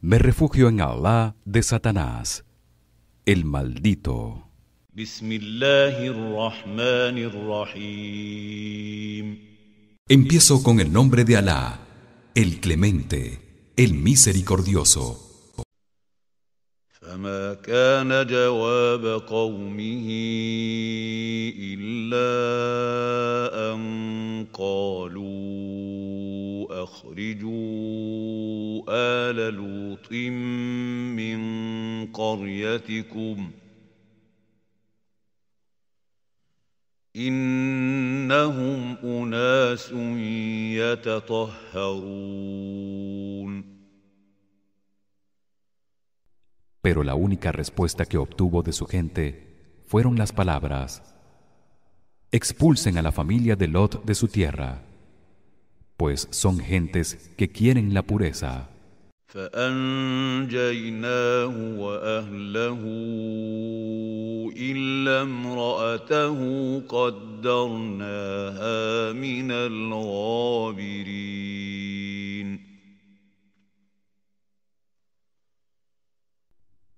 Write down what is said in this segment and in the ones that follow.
Me refugio en Allah de Satanás, el maldito. Empiezo con el nombre de Alá, el clemente, el misericordioso. Pero la única respuesta que obtuvo de su gente fueron las palabras expulsen a la familia de Lot de su tierra, pues son gentes que quieren la pureza.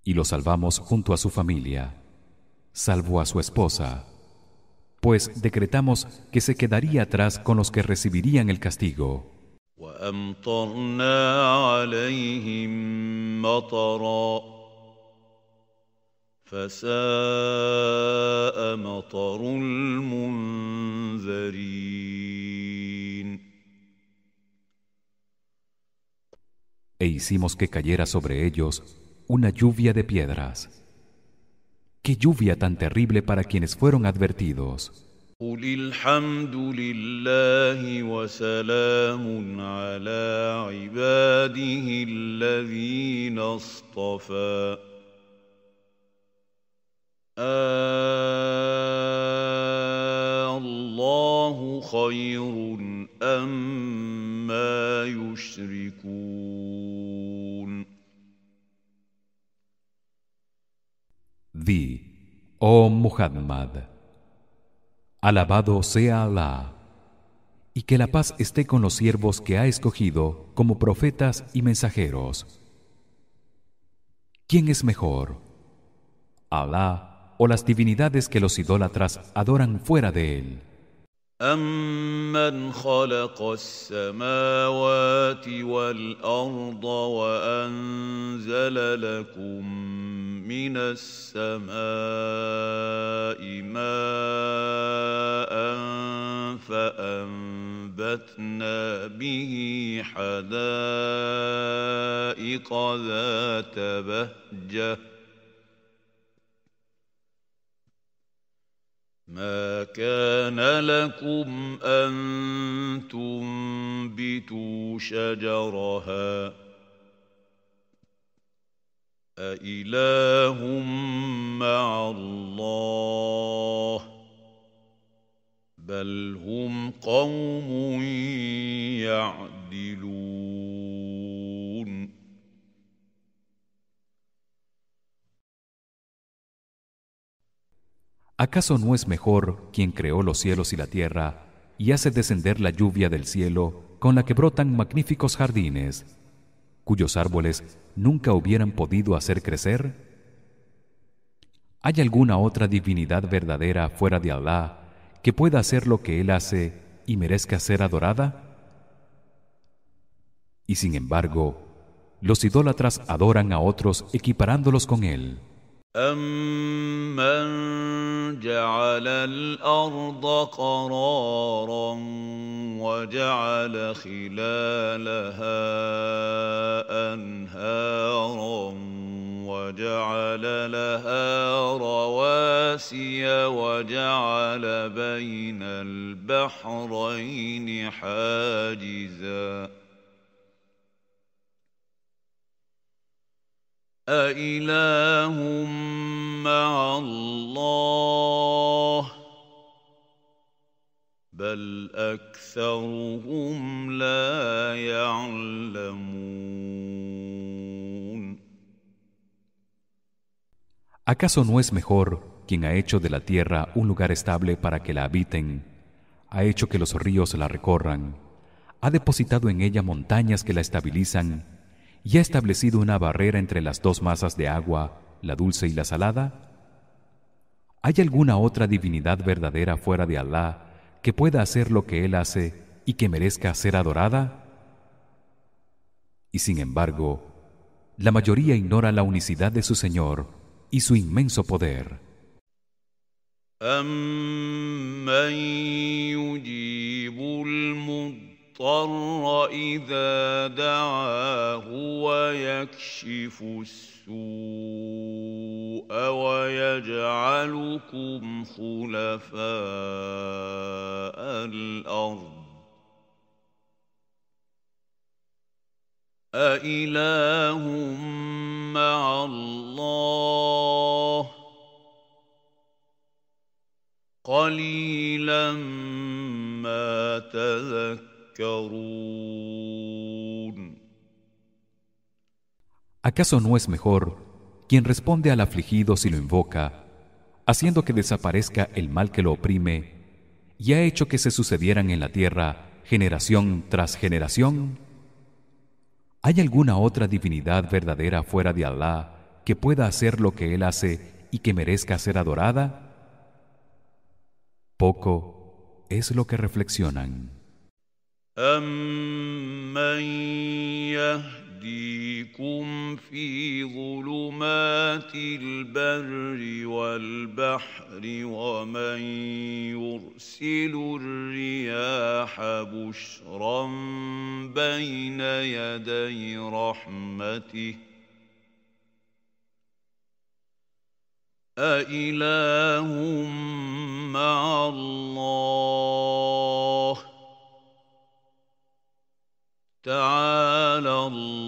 Y lo salvamos junto a su familia, salvo a su esposa, pues decretamos que se quedaría atrás con los que recibirían el castigo. E hicimos que cayera sobre ellos una lluvia de piedras qué lluvia tan terrible para quienes fueron advertidos. Di, oh Muhammad, alabado sea Allah, y que la paz esté con los siervos que ha escogido como profetas y mensajeros. ¿Quién es mejor? Alá o las divinidades que los idólatras adoran fuera de él. أَمَّنْ خَلَقَ السَّمَاوَاتِ وَالْأَرْضَ وَأَنزَلَ لَكُم مِّنَ السَّمَاءِ مَاءً فَأَنبَتْنَا بِهِ حَدَائِقَ ذَاتَ بَهْجَةٍ ما كان لكم أن تنبتوا شجرها أإله مع الله بل هم قوم يعدلون ¿Acaso no es mejor quien creó los cielos y la tierra y hace descender la lluvia del cielo con la que brotan magníficos jardines, cuyos árboles nunca hubieran podido hacer crecer? ¿Hay alguna otra divinidad verdadera fuera de Alá que pueda hacer lo que él hace y merezca ser adorada? Y sin embargo, los idólatras adoran a otros equiparándolos con él. أَمَّنْ جَعَلَ الْأَرْضَ قَرَارًا وَجَعَلَ خِلَالَهَا أَنْهَارًا وَجَعَلَ لَهَا رَوَاسِيَ وَجَعَلَ بَيْنَ الْبَحْرَيْنِ حَاجِزًا ¿Acaso no es mejor quien ha hecho de la tierra un lugar estable para que la habiten, ha hecho que los ríos la recorran, ha depositado en ella montañas que la estabilizan y ha establecido una barrera entre las dos masas de agua, la dulce y la salada? ¿Hay alguna otra divinidad verdadera fuera de Alá que pueda hacer lo que él hace y que merezca ser adorada? Y sin embargo, la mayoría ignora la unicidad de su Señor y su inmenso poder. المضطر إذا دعاه ويكشف السوء ويجعلكم خلفاء الأرض أإله مع الله قليلا ما تذكر ¿Acaso no es mejor quien responde al afligido si lo invoca, haciendo que desaparezca el mal que lo oprime y ha hecho que se sucedieran en la tierra generación tras generación? ¿Hay alguna otra divinidad verdadera fuera de Alá que pueda hacer lo que él hace y que merezca ser adorada? Poco es lo que reflexionan. أَمَّن يَهْدِيكُمْ فِي ظُلُمَاتِ الْبَرِّ وَالْبَحْرِ وَمَن يُرْسِلُ الرِّيَاحَ بُشْرًا بَيْنَ يَدَيْ رَحْمَتِهِ أَإِلَٰهٌ مَّعَ اللَّهِ Ta'ala amma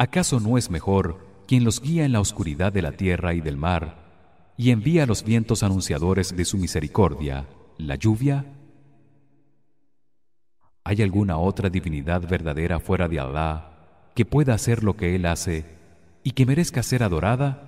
¿Acaso no es mejor quien los guía en la oscuridad de la tierra y del mar y envía a los vientos anunciadores de su misericordia, la lluvia? ¿Hay alguna otra divinidad verdadera fuera de Allah que pueda hacer lo que él hace y que merezca ser adorada?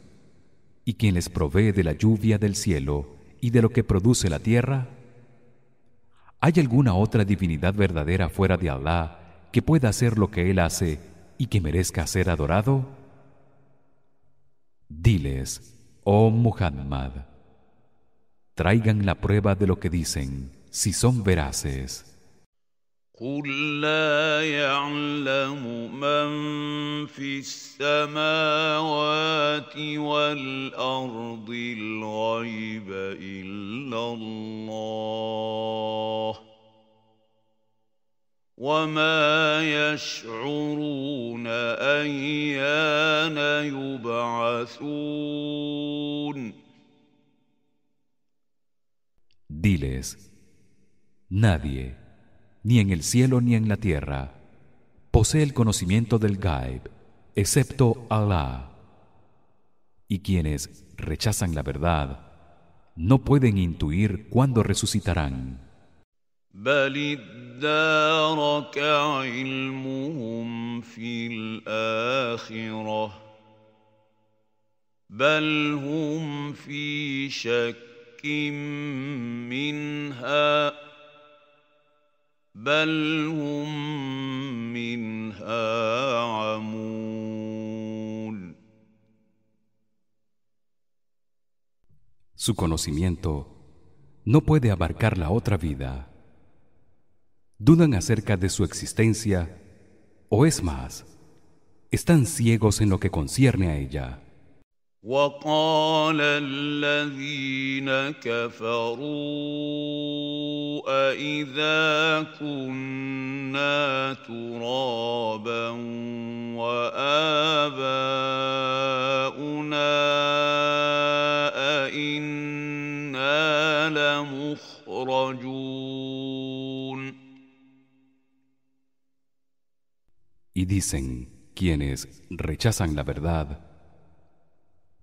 y quien les provee de la lluvia del cielo y de lo que produce la tierra? ¿Hay alguna otra divinidad verdadera fuera de Allah que pueda hacer lo que él hace y que merezca ser adorado? Diles, oh Muhammad, traigan la prueba de lo que dicen, si son veraces. قل لا يعلم من في السماوات والارض الغيب الا الله وما يشعرون ايان يبعثون diles nadie ni en el cielo ni en la tierra. Posee el conocimiento del Gaib, excepto Alá. Y quienes rechazan la verdad no pueden intuir cuándo resucitarán. Su conocimiento no puede abarcar la otra vida. Dudan acerca de su existencia o es más, están ciegos en lo que concierne a ella. وقال الذين كفروا أإذا كنا ترابا وآباؤنا أإنا لمخرجون Y dicen quienes rechazan la verdad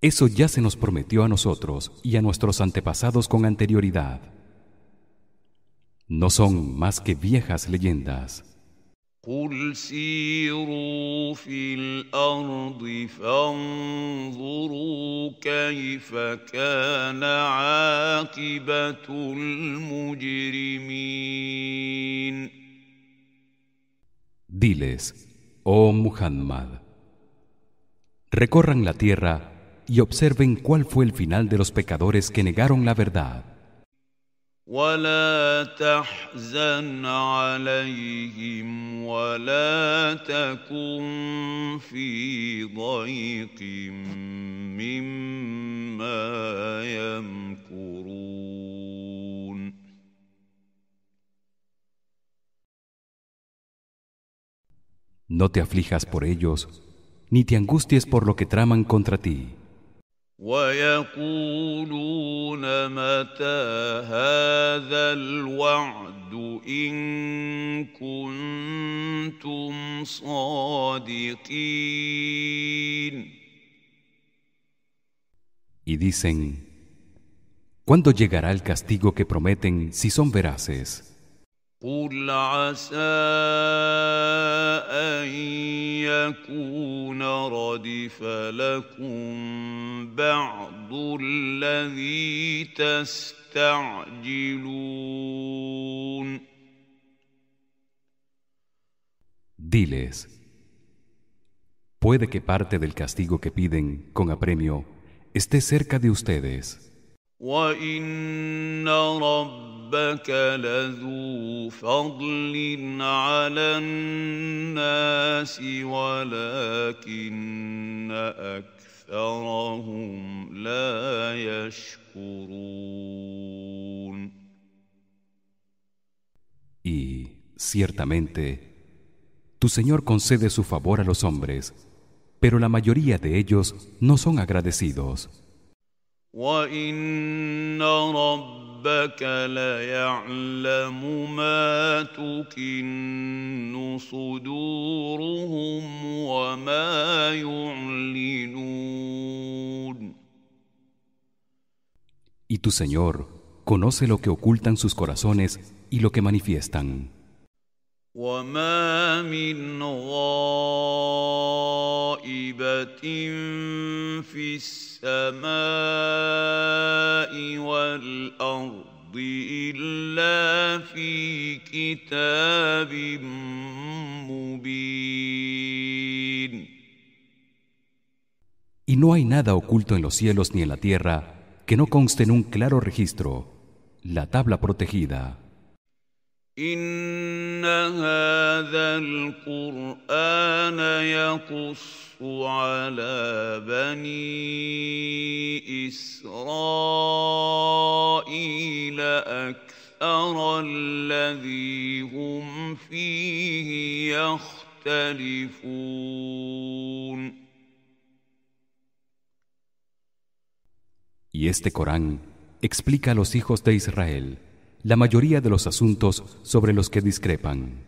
Eso ya se nos prometió a nosotros y a nuestros antepasados con anterioridad. No son más que viejas leyendas. Diles, oh Muhammad, recorran la tierra y observen cuál fue el final de los pecadores que negaron la verdad. No te aflijas por ellos ni te angusties por lo que traman contra ti y dicen, ¿cuándo llegará el castigo que prometen si son veraces? Diles, puede que parte del castigo que piden con apremio esté cerca de ustedes. Y ciertamente tu Señor concede su favor a los hombres, pero la mayoría de ellos no son agradecidos. ربك ليعلم ما تكن صدورهم وما يعلنون Y tu Señor conoce lo que ocultan sus corazones y lo que manifiestan. وما من غائبة في السماء Y no hay nada oculto en los cielos ni en la tierra que no conste en un claro registro, la tabla protegida. Y este Corán explica a los hijos de Israel la mayoría de los asuntos sobre los que discrepan.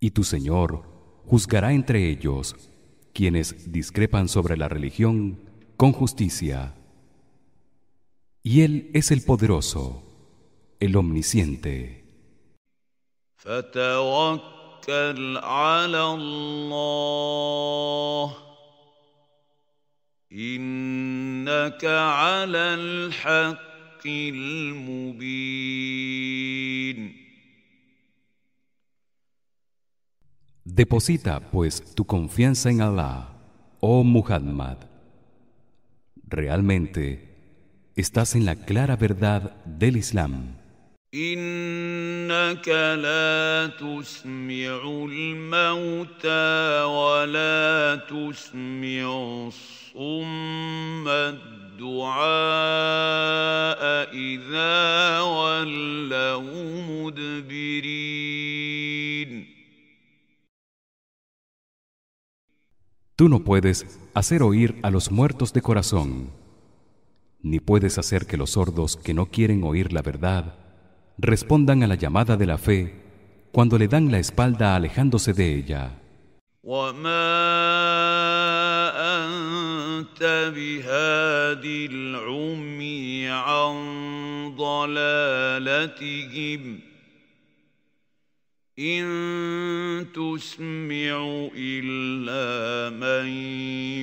Y tu Señor juzgará entre ellos quienes discrepan sobre la religión con justicia. Y Él es el poderoso, el omnisciente. إنك al الحق mubin Deposita pues tu confianza en Allah, oh Muhammad. Realmente estás en la clara verdad del Islam. إنك لا تسمع الموتى ولا تسمع الصم Tú no puedes hacer oír a los muertos de corazón, ni puedes hacer que los sordos que no quieren oír la verdad respondan a la llamada de la fe cuando le dan la espalda alejándose de ella. أنت بهاد العمي عن ضلالتهم إن تسمع إلا من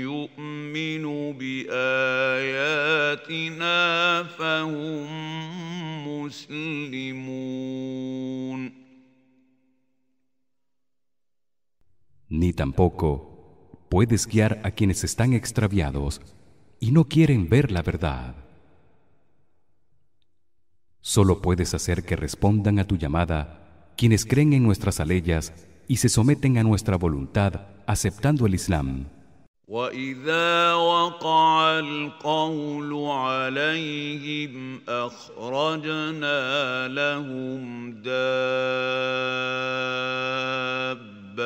يؤمن بآياتنا فهم مسلمون. Ni tampoco puedes guiar a quienes están extraviados y no quieren ver la verdad. Solo puedes hacer que respondan a tu llamada quienes creen en nuestras aleyas y se someten a nuestra voluntad aceptando el Islam. Y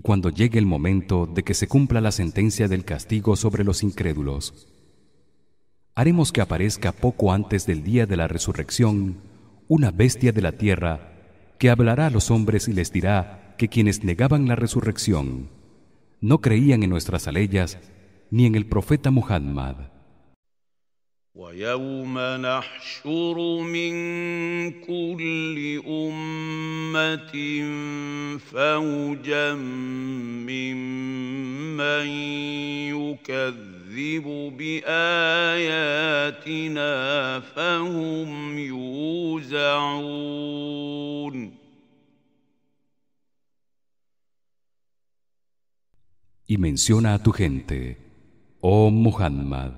cuando llegue el momento de que se cumpla la sentencia del castigo sobre los incrédulos, haremos que aparezca poco antes del día de la resurrección una bestia de la tierra que hablará a los hombres y les dirá que quienes negaban la resurrección no creían en nuestras aleyas ni en el profeta Muhammad y menciona a tu gente, oh Muhammad,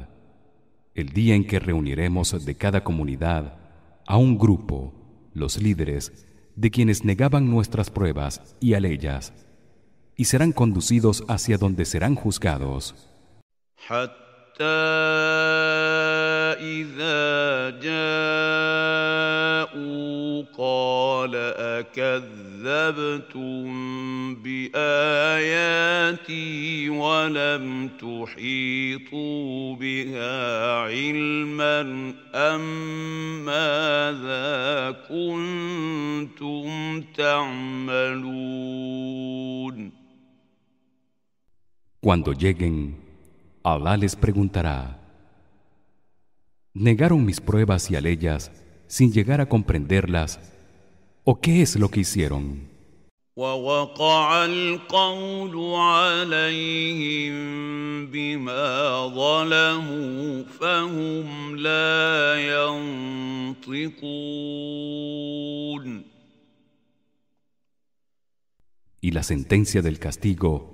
el día en que reuniremos de cada comunidad a un grupo, los líderes, de quienes negaban nuestras pruebas y a ellas, y serán conducidos hacia donde serán juzgados. حتى إذا جاءوا قال أكذبتم بآياتي ولم تحيطوا بها علما أم ماذا كنتم تعملون Cuando lleguen Alá les preguntará: ¿Negaron mis pruebas y aleyas sin llegar a comprenderlas? ¿O qué es lo que hicieron? Y la sentencia del castigo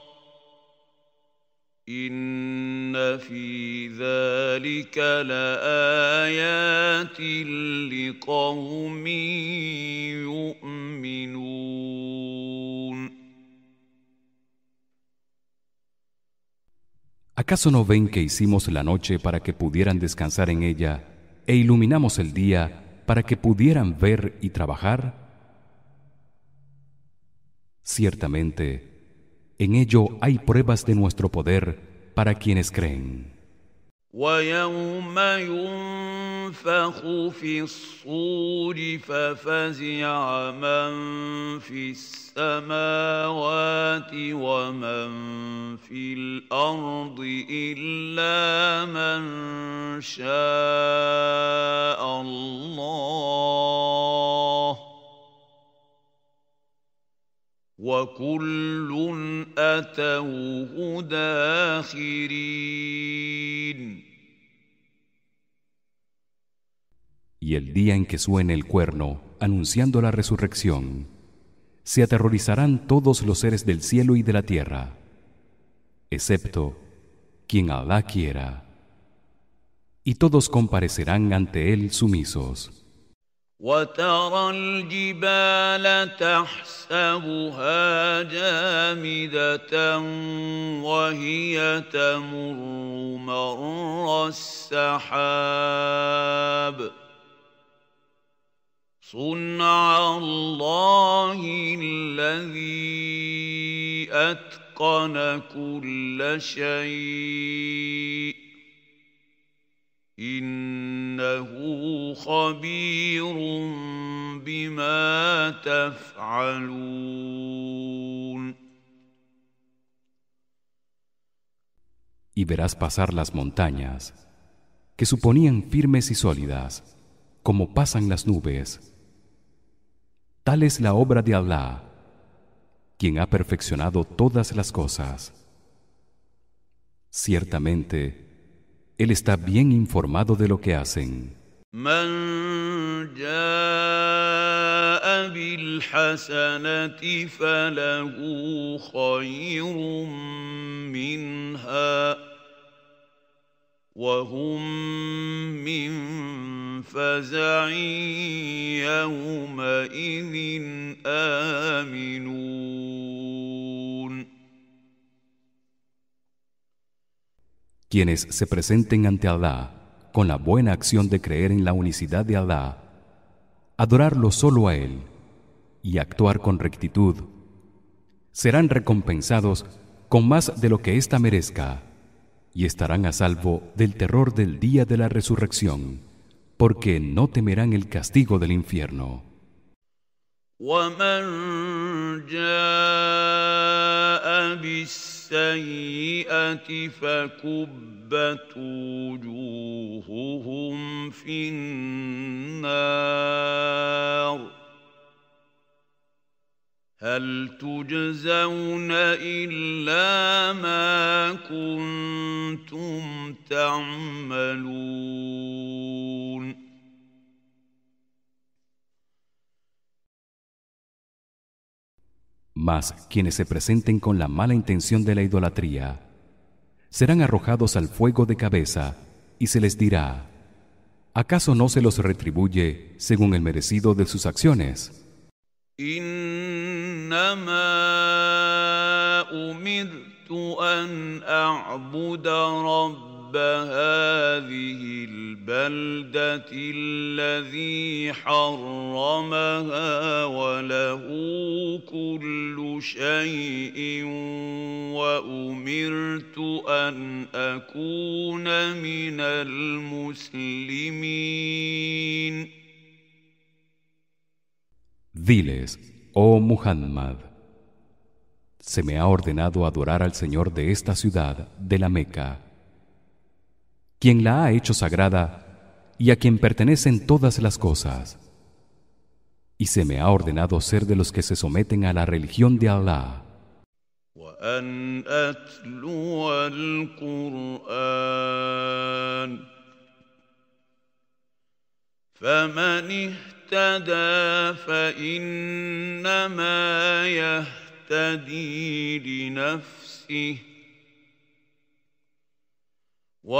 ¿Acaso no ven que hicimos la noche para que pudieran descansar en ella e iluminamos el día para que pudieran ver y trabajar? Ciertamente, en ello hay pruebas de nuestro poder para quienes creen. Y el día en que suene el cuerno, anunciando la resurrección, se aterrorizarán todos los seres del cielo y de la tierra, excepto quien Alá quiera, y todos comparecerán ante él sumisos. وترى الجبال تحسبها جامده وهي تمر مر السحاب صنع الله الذي اتقن كل شيء Y verás pasar las montañas que suponían firmes y sólidas como pasan las nubes Tal es la obra de Allah, quien ha perfeccionado todas las cosas. Ciertamente, él está bien informado de lo que hacen. quienes se presenten ante Alá con la buena acción de creer en la unicidad de Alá, adorarlo solo a él y actuar con rectitud, serán recompensados con más de lo que ésta merezca y estarán a salvo del terror del día de la resurrección, porque no temerán el castigo del infierno. السيئة فكبت وجوههم في النار هل تجزون إلا ما كنتم تعملون Mas quienes se presenten con la mala intención de la idolatría serán arrojados al fuego de cabeza y se les dirá: ¿Acaso no se los retribuye según el merecido de sus acciones? رب هذه البلدة الذي حرمها وله كل شيء وأمرت أن أكون من المسلمين Diles, oh Muhammad, se me ha ordenado adorar al Señor de esta ciudad, de la Meca. quien la ha hecho sagrada y a quien pertenecen todas las cosas y se me ha ordenado ser de los que se someten a la religión de Allah Así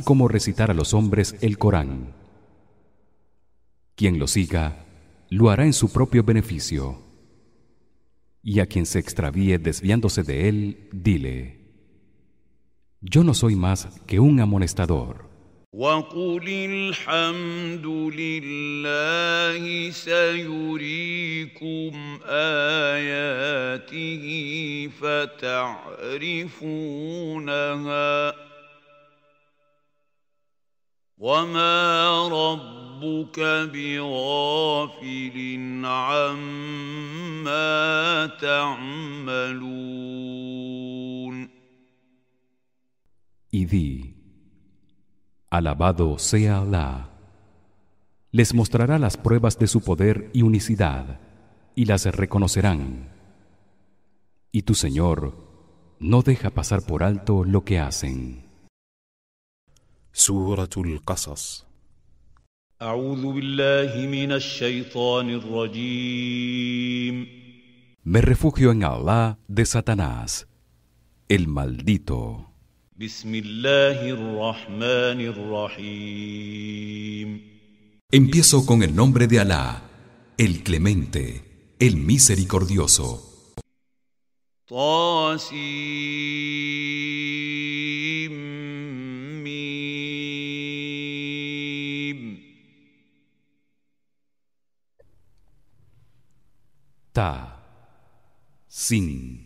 como recitar a los hombres el Corán. Quien lo siga, lo hará en su propio beneficio. Y a quien se extravíe desviándose de él, dile: Yo no soy más que un amonestador. وقل الحمد لله سيريكم اياته فتعرفونها وما ربك بغافل عما تعملون alabado sea Alá les mostrará las pruebas de su poder y unicidad y las reconocerán y tu Señor no deja pasar por alto lo que hacen Qasas Me refugio en Allah de Satanás, el maldito. Empiezo con el nombre de Alá, el Clemente, el Misericordioso. Ta Sin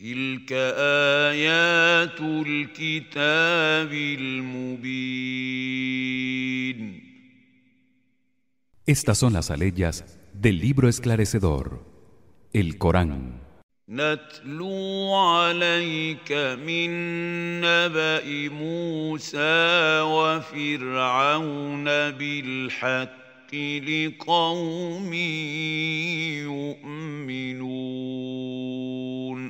تلك ايات الكتاب المبين Estas son las aleyas del libro esclarecedor, el Corán. نتلو عليك من نبأ موسى وفرعون بالحق لقوم يؤمنون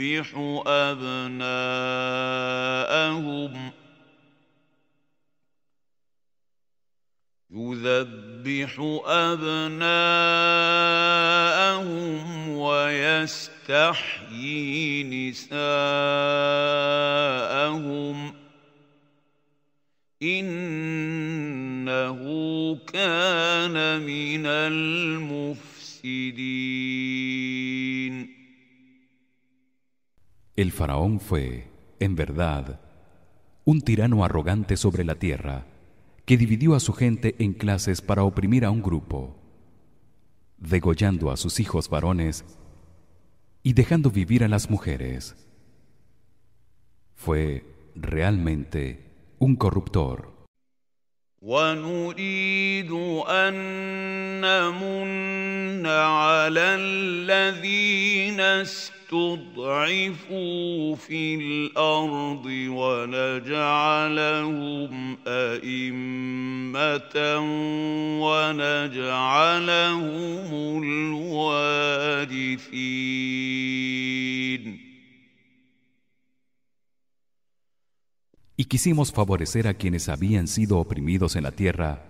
يذبح أبناءهم يذبح أبناءهم ويستحيي نساءهم إنه كان من المفسدين El faraón fue, en verdad, un tirano arrogante sobre la tierra, que dividió a su gente en clases para oprimir a un grupo, degollando a sus hijos varones y dejando vivir a las mujeres. Fue realmente un corruptor. Y quisimos favorecer a quienes habían sido oprimidos en la tierra,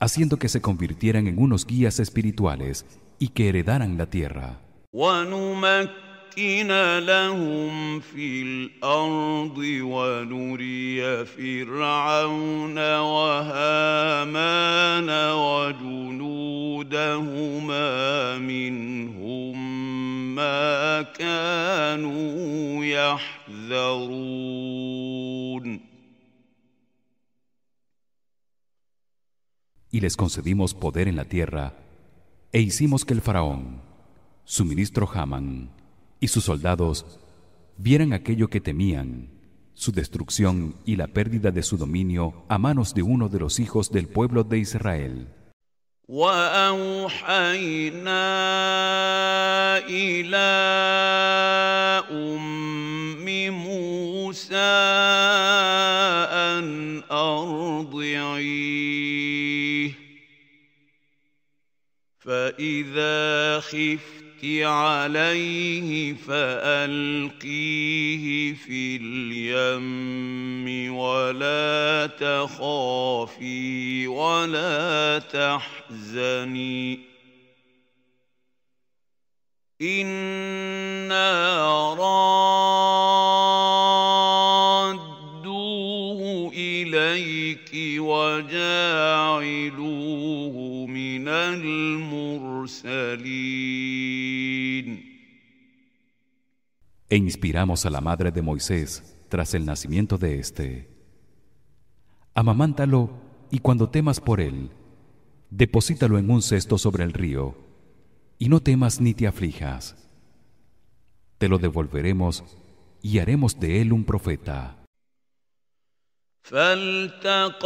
haciendo que se convirtieran en unos guías espirituales y que heredaran la tierra. ونمكن لهم في الأرض ونري فرعون وهامان وجنودهما منهم ما كانوا يحذرون Y les concedimos poder en la tierra e hicimos que el faraón, su ministro Haman, y sus soldados vieran aquello que temían su destrucción y la pérdida de su dominio a manos de uno de los hijos del pueblo de Israel. عليه فألقيه في اليم ولا تخافي ولا تحزني إنا رادوه إليك وجاعلوه من المرسلين e inspiramos a la madre de Moisés tras el nacimiento de éste. Amamántalo y cuando temas por él, deposítalo en un cesto sobre el río y no temas ni te aflijas. Te lo devolveremos y haremos de él un profeta. فالتقطه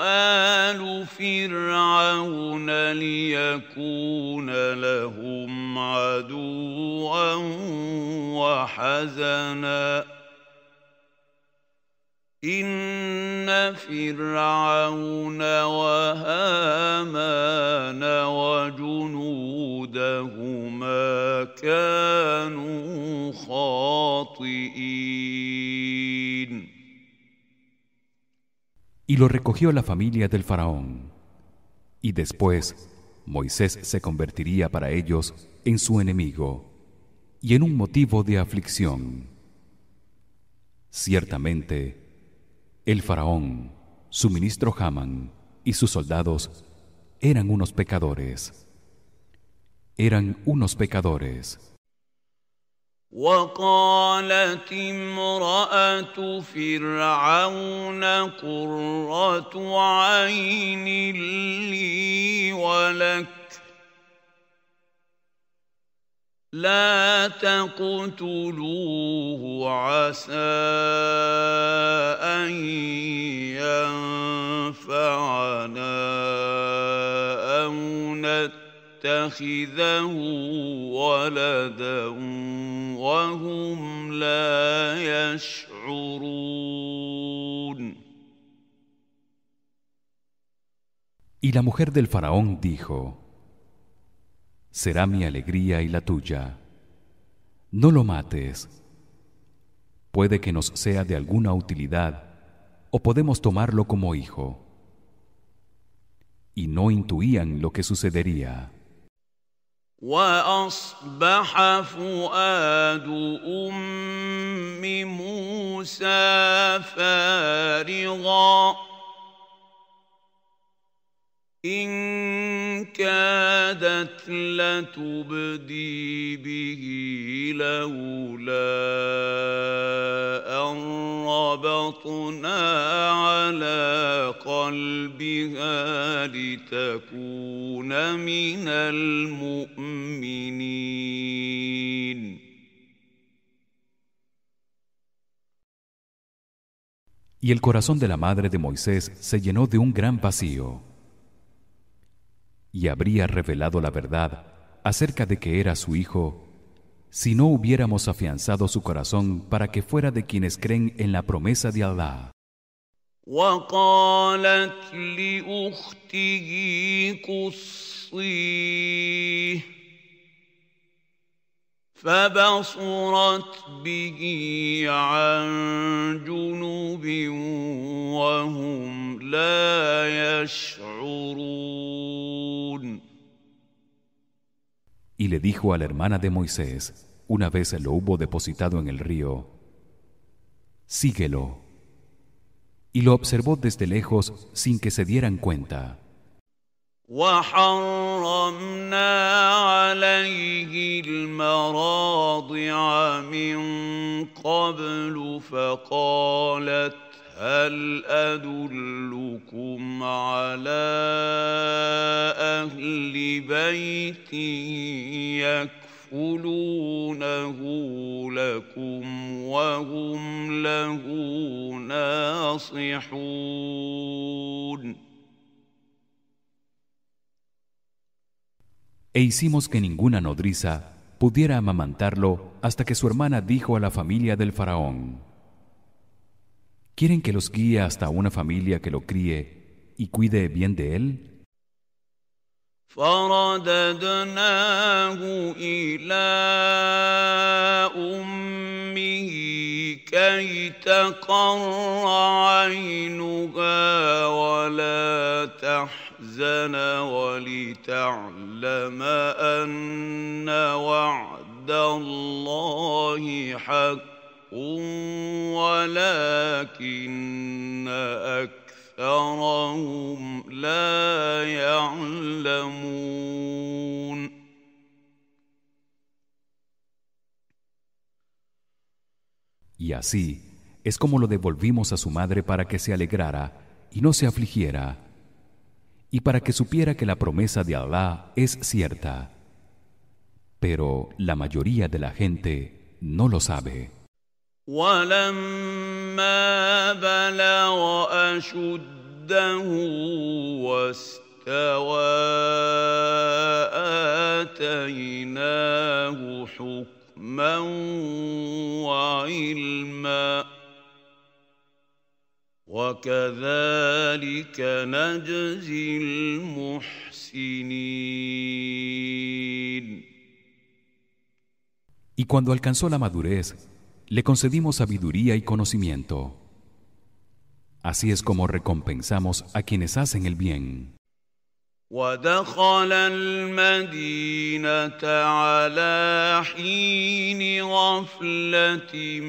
آل فرعون ليكون لهم عدوا وحزناً Y lo recogió la familia del faraón. Y después Moisés se convertiría para ellos en su enemigo y en un motivo de aflicción. Ciertamente, el faraón, su ministro Haman y sus soldados eran unos pecadores. Eran unos pecadores. لا تقتلوه عسى ان ينفعنا او نتخذه ولدا وهم لا يشعرون Y la mujer del faraón dijo, será mi alegría y la tuya. No lo mates. Puede que nos sea de alguna utilidad o podemos tomarlo como hijo. Y no intuían lo que sucedería. إن كادت لتبدي به لولا أن ربطنا على قلبها لتكون من المؤمنين Y el corazón de la madre de Moisés se llenó de un gran vacío. y habría revelado la verdad acerca de que era su hijo si no hubiéramos afianzado su corazón para que fuera de quienes creen en la promesa de Allah. Y le dijo a la hermana de Moisés, una vez lo hubo depositado en el río, síguelo. Y lo observó desde lejos sin que se dieran cuenta. وحرمنا عليه المراضع من قبل فقالت هل أدلكم على أهل بيت يكفلونه لكم وهم له ناصحون e hicimos que ninguna nodriza pudiera amamantarlo hasta que su hermana dijo a la familia del faraón ¿Quieren que los guíe hasta una familia que lo críe y cuide bien de él? Y así es como lo devolvimos a su madre para que se alegrara y no se afligiera y para que supiera que la promesa de Allah es cierta. Pero la mayoría de la gente no lo sabe. Y cuando alcanzó la madurez, le concedimos sabiduría y conocimiento. Así es como recompensamos a quienes hacen el bien. ودخل المدينه على حين غفله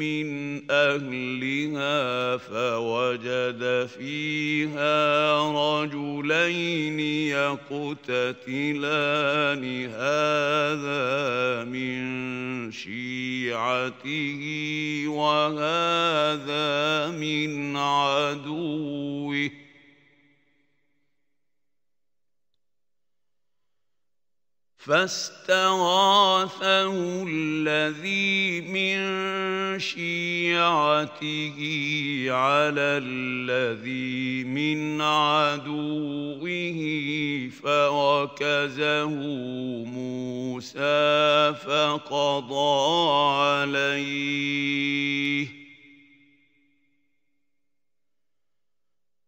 من اهلها فوجد فيها رجلين يقتتلان هذا من شيعته وهذا من عدوه فاستغاثه الذي من شيعته على الذي من عدوه فوكزه موسى فقضى عليه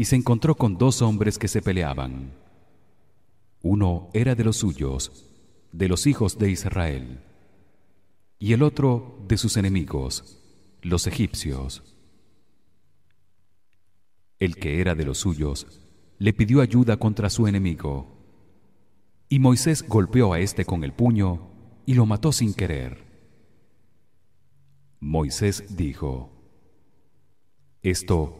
y se encontró con dos hombres que se peleaban. Uno era de los suyos, de los hijos de Israel, y el otro de sus enemigos, los egipcios. El que era de los suyos le pidió ayuda contra su enemigo, y Moisés golpeó a este con el puño y lo mató sin querer. Moisés dijo: Esto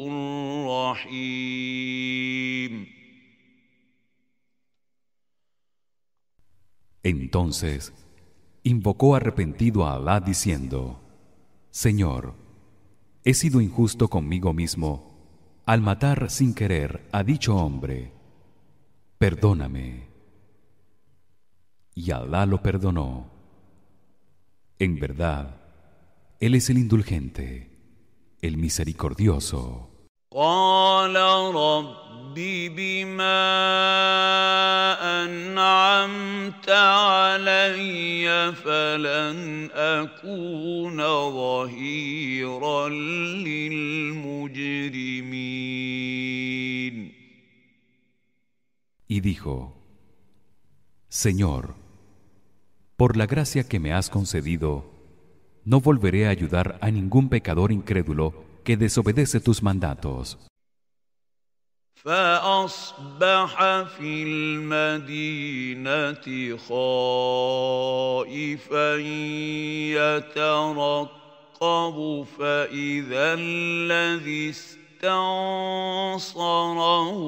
Entonces invocó arrepentido a Alá diciendo: Señor, he sido injusto conmigo mismo al matar sin querer a dicho hombre. Perdóname. Y Alá lo perdonó. En verdad, él es el indulgente, el misericordioso. Y dijo Señor por la gracia que me has concedido no volveré a ayudar a ningún pecador incrédulo que desobedece tus mandatos. فأصبح في المدينة خائفا يترقب فإذا الذي استنصره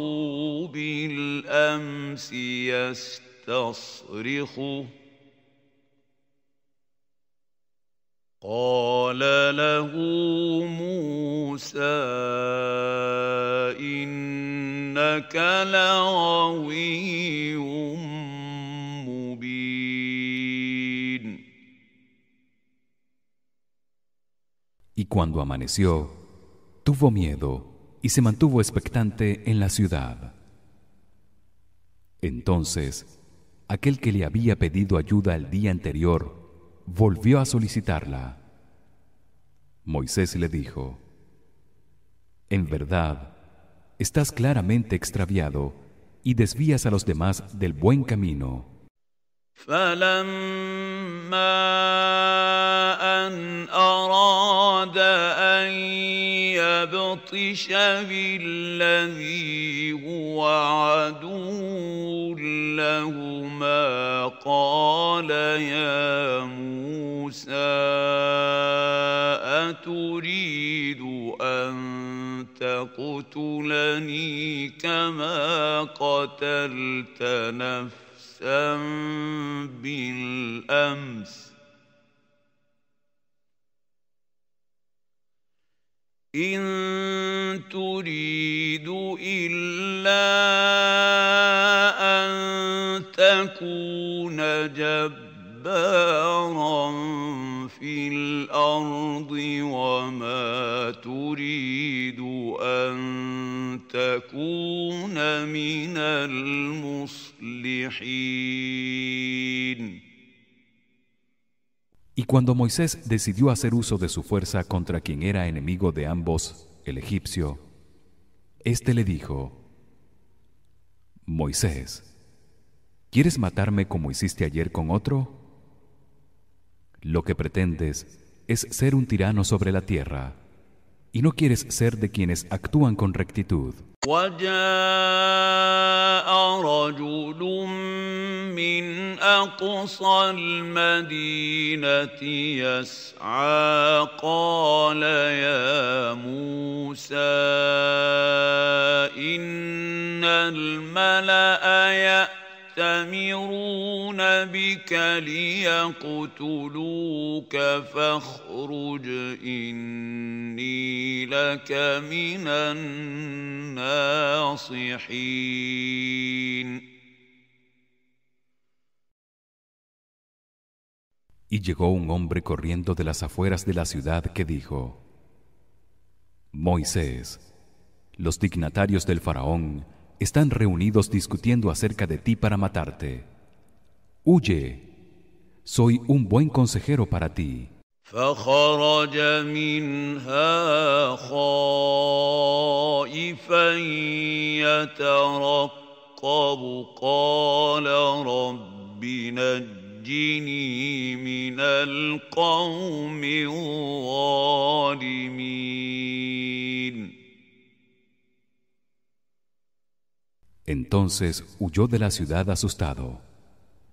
بالأمس يستصرخه Y cuando amaneció, tuvo miedo y se mantuvo expectante en la ciudad. Entonces, aquel que le había pedido ayuda el día anterior volvió a solicitarla Moisés le dijo En verdad estás claramente extraviado y desvías a los demás del buen camino فلما أن أراد أن يبطش بالذي هو عدو لهما قال يا موسى أتريد أن تقتلني كما قتلت نفسك أمسا بالأمس إن تريد إلا أن تكون جبارا Y cuando Moisés decidió hacer uso de su fuerza contra quien era enemigo de ambos, el egipcio, éste le dijo, Moisés, ¿quieres matarme como hiciste ayer con otro? Lo que pretendes es ser un tirano sobre la tierra y no quieres ser de quienes actúan con rectitud. Y llegó un hombre corriendo de las afueras de la ciudad que dijo, Moisés, los dignatarios del faraón están reunidos discutiendo acerca de ti para matarte. Huye. Soy un buen consejero para ti. Entonces huyó de la ciudad asustado,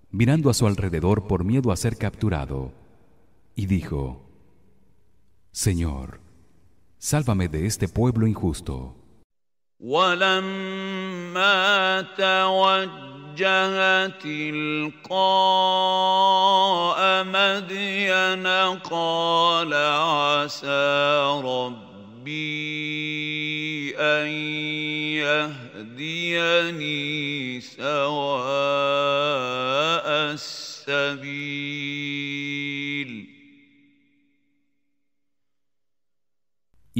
mirando a su alrededor por miedo a ser capturado, y dijo: Señor, sálvame de este pueblo injusto. Y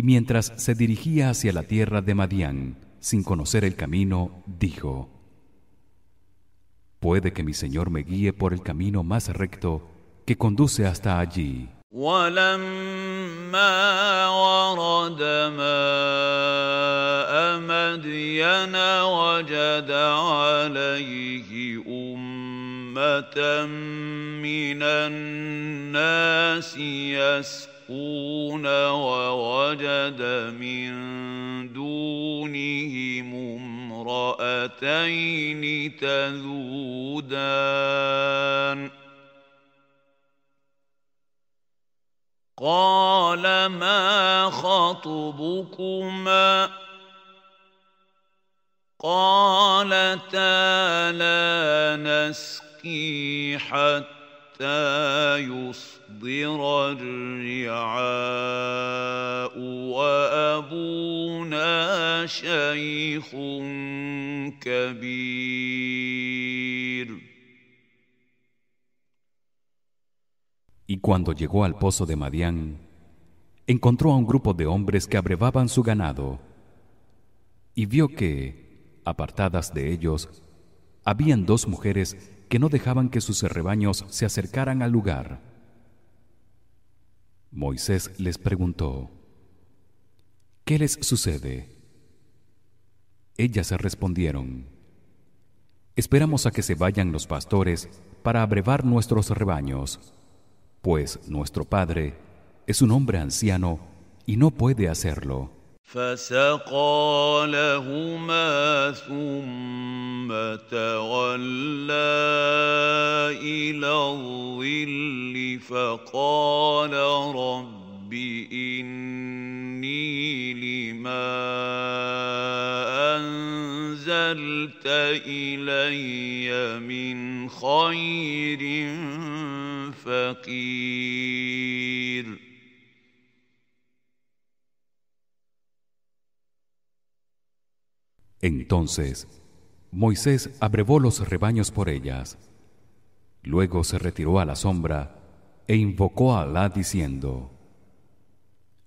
mientras se dirigía hacia la tierra de Madián, sin conocer el camino, dijo, Puede que mi Señor me guíe por el camino más recto que conduce hasta allí. ما ورد ماء مدين وجد عليه أمة من الناس يسقون ووجد من دونهم امرأتين تذودان ۖ قال ما خطبكما قالتا لا نسكي حتى يصدر الرعاء وابونا شيخ كبير Y cuando llegó al pozo de Madián, encontró a un grupo de hombres que abrevaban su ganado y vio que, apartadas de ellos, habían dos mujeres que no dejaban que sus rebaños se acercaran al lugar. Moisés les preguntó: ¿Qué les sucede? Ellas respondieron: Esperamos a que se vayan los pastores para abrevar nuestros rebaños pues nuestro padre es un hombre anciano y no puede hacerlo. Entonces, Moisés abrevó los rebaños por ellas. Luego se retiró a la sombra e invocó a Alá diciendo: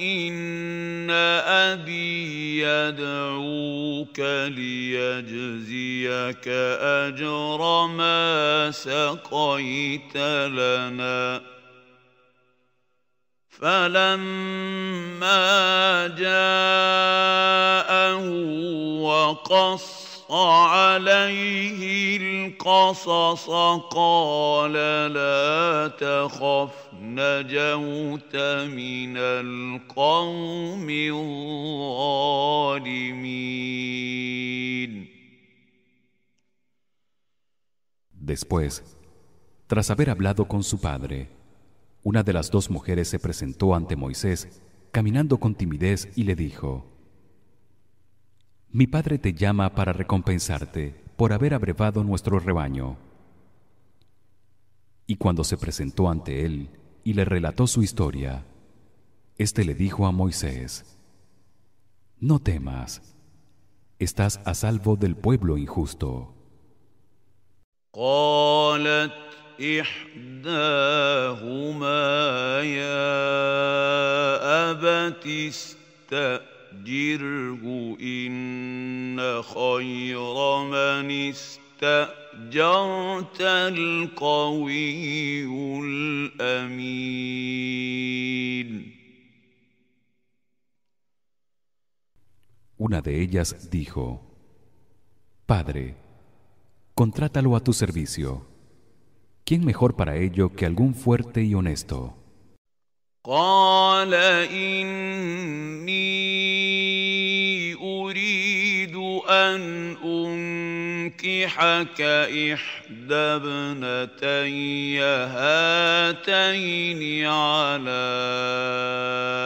إن أبي يدعوك ليجزيك أجر ما سقيت لنا فلما جاءه وقص Después, tras haber hablado con su padre, una de las dos mujeres se presentó ante Moisés caminando con timidez y le dijo: mi padre te llama para recompensarte por haber abrevado nuestro rebaño. Y cuando se presentó ante él y le relató su historia, éste le dijo a Moisés: No temas, estás a salvo del pueblo injusto. Una de ellas dijo, Padre, contrátalo a tu servicio. ¿Quién mejor para ello que algún fuerte y honesto? أن أنكحك إحدى ابنتي هاتين على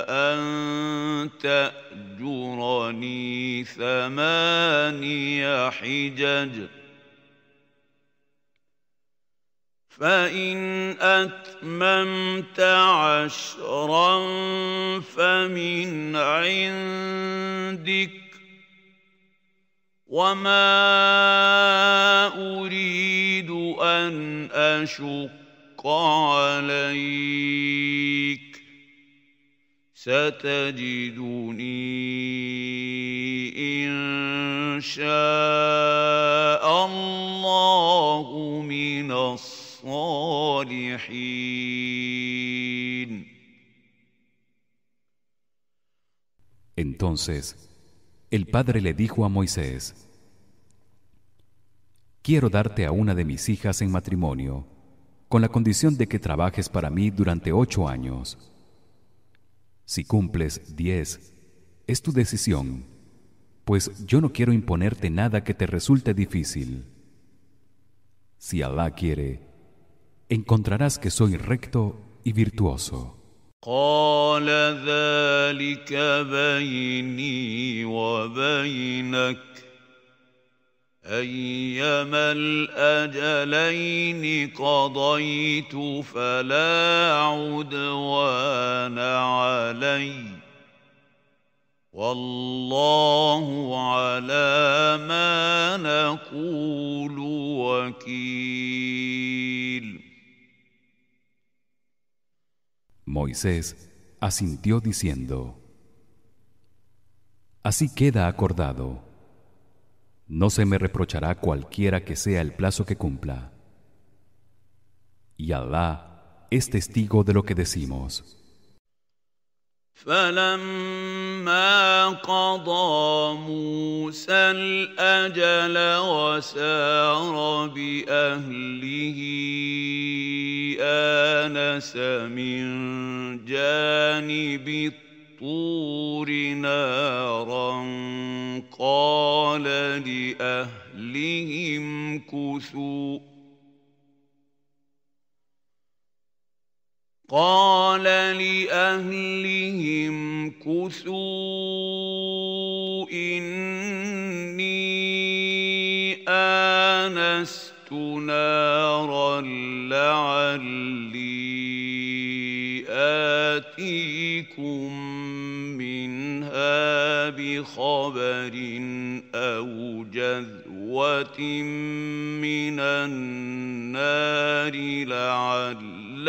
أن تأجرني ثماني حجج فإن أتممت عشرا فمن عندك وما اريد ان اشق عليك ستجدني ان شاء الله من الصالحين Entonces, el padre le dijo a Moisés: Quiero darte a una de mis hijas en matrimonio, con la condición de que trabajes para mí durante ocho años. Si cumples diez, es tu decisión, pues yo no quiero imponerte nada que te resulte difícil. Si Allah quiere, encontrarás que soy recto y virtuoso. قال ذلك بيني وبينك ايما الاجلين قضيت فلا عدوان علي والله على ما نقول وكيل Moisés asintió diciendo Así queda acordado no se me reprochará cualquiera que sea el plazo que cumpla y Alá es testigo de lo que decimos فلما قضى موسى الاجل وسار باهله انس من جانب الطور نارا قال لاهلهم كثوا قال لأهلهم كثوا إني آنست نارا لعلي آتيكم منها بخبر أو جذوة من النار لعلي Y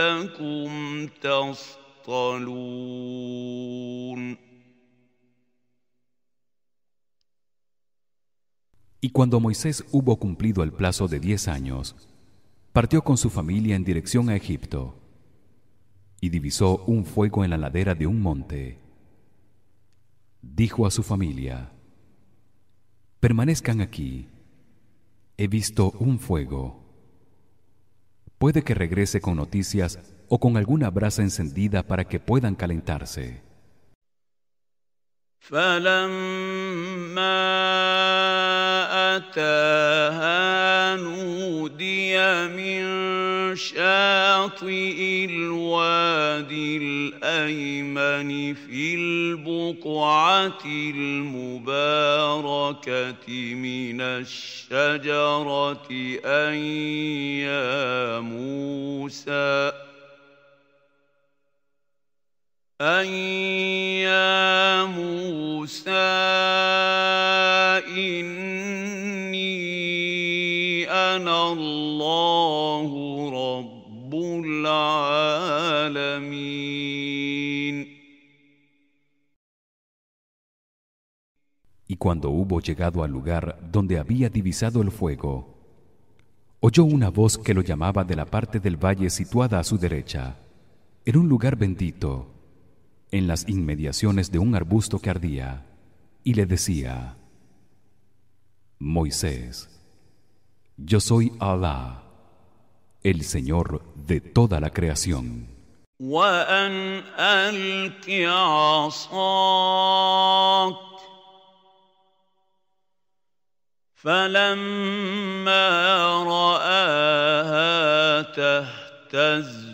cuando Moisés hubo cumplido el plazo de diez años, partió con su familia en dirección a Egipto y divisó un fuego en la ladera de un monte. Dijo a su familia, Permanezcan aquí, he visto un fuego. Puede que regrese con noticias o con alguna brasa encendida para que puedan calentarse. أتاها نودي من شاطئ الوادي الأيمن في البقعة المباركة من الشجرة أن يا موسى Y cuando hubo llegado al lugar donde había divisado el fuego, oyó una voz que lo llamaba de la parte del valle situada a su derecha, en un lugar bendito en las inmediaciones de un arbusto que ardía y le decía Moisés Yo soy Alá el Señor de toda la creación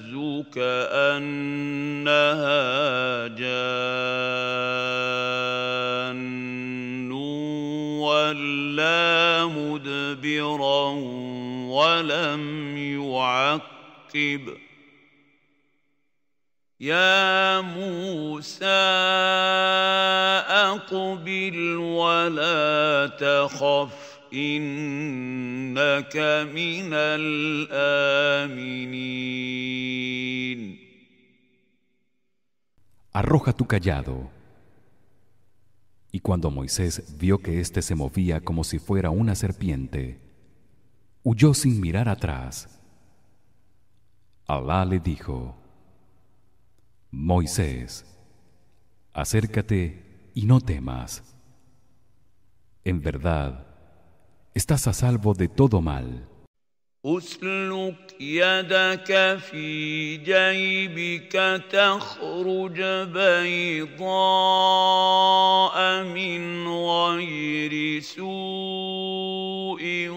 تحزك أنها جان ولا مدبرا ولم يعقب يا موسى أقبل ولا تخف Arroja tu callado. Y cuando Moisés vio que éste se movía como si fuera una serpiente, huyó sin mirar atrás. Alá le dijo, Moisés, acércate y no temas. En verdad, estás a salvo de todo mal. اسلك يدك في جيبك تخرج بيضاء من غير سوء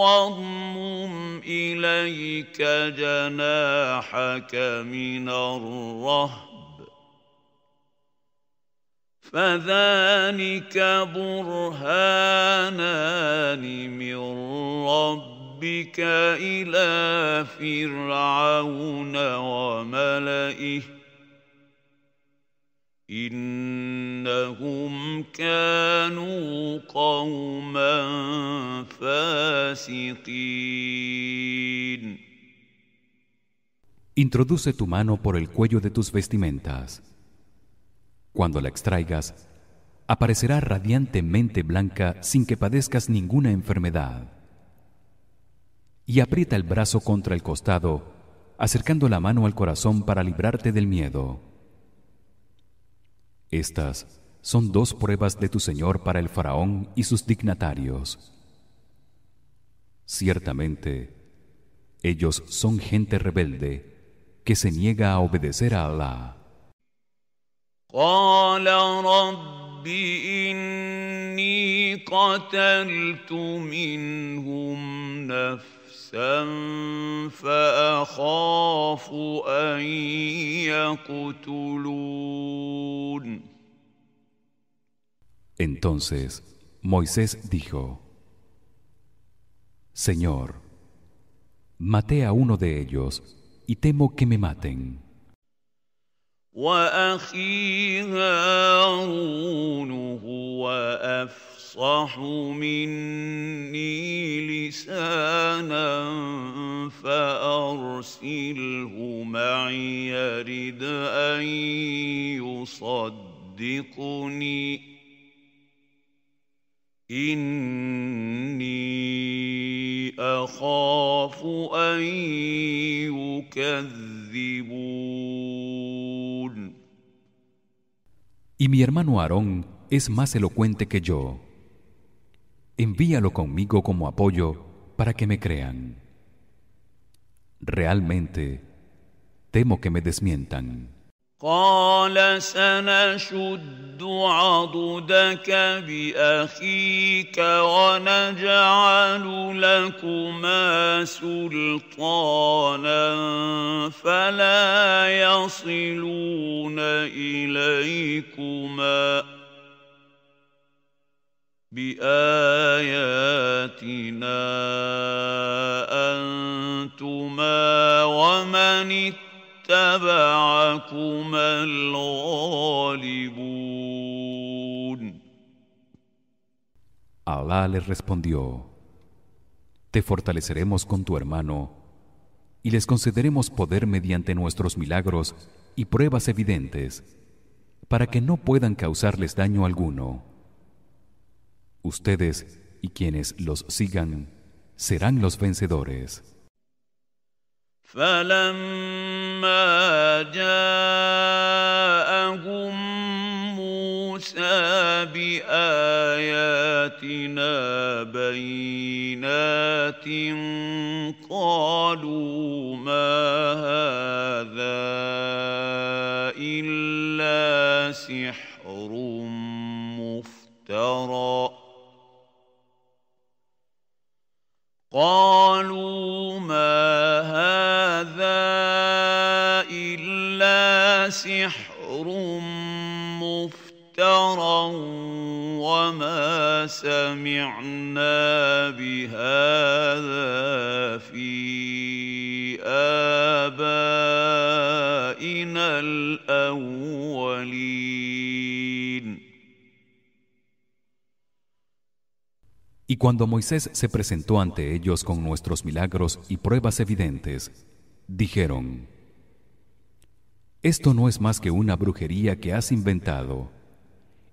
واضمم اليك جناحك من الرهب فذلك برهانان من ربك إلى فرعون وملئه إنهم كانوا قوما فاسقين Introduce tu mano por el cuello de tus vestimentas Cuando la extraigas, aparecerá radiantemente blanca sin que padezcas ninguna enfermedad. Y aprieta el brazo contra el costado, acercando la mano al corazón para librarte del miedo. Estas son dos pruebas de tu Señor para el faraón y sus dignatarios. Ciertamente, ellos son gente rebelde que se niega a obedecer a Allah. Entonces Moisés dijo, Señor, maté a uno de ellos y temo que me maten. واخي هارون هو افصح مني لسانا فارسله معي يرد ان يصدقني اني اخاف ان يكذبون y mi hermano Aarón es más elocuente que yo. Envíalo conmigo como apoyo para que me crean. Realmente temo que me desmientan. قال سنشد عضدك باخيك ونجعل لكما سلطانا فلا يصلون اليكما باياتنا انتما ومن اتبعكما Alá les respondió Te fortaleceremos con tu hermano y les concederemos poder mediante nuestros milagros y pruebas evidentes para que no puedan causarles daño alguno ustedes y quienes los sigan serán los vencedores فلما جاءهم موسى باياتنا بينات قالوا ما هذا الا سحر مفترى قالوا ما Y cuando Moisés se presentó ante ellos con nuestros milagros y pruebas evidentes, dijeron, Esto no es más que una brujería que has inventado.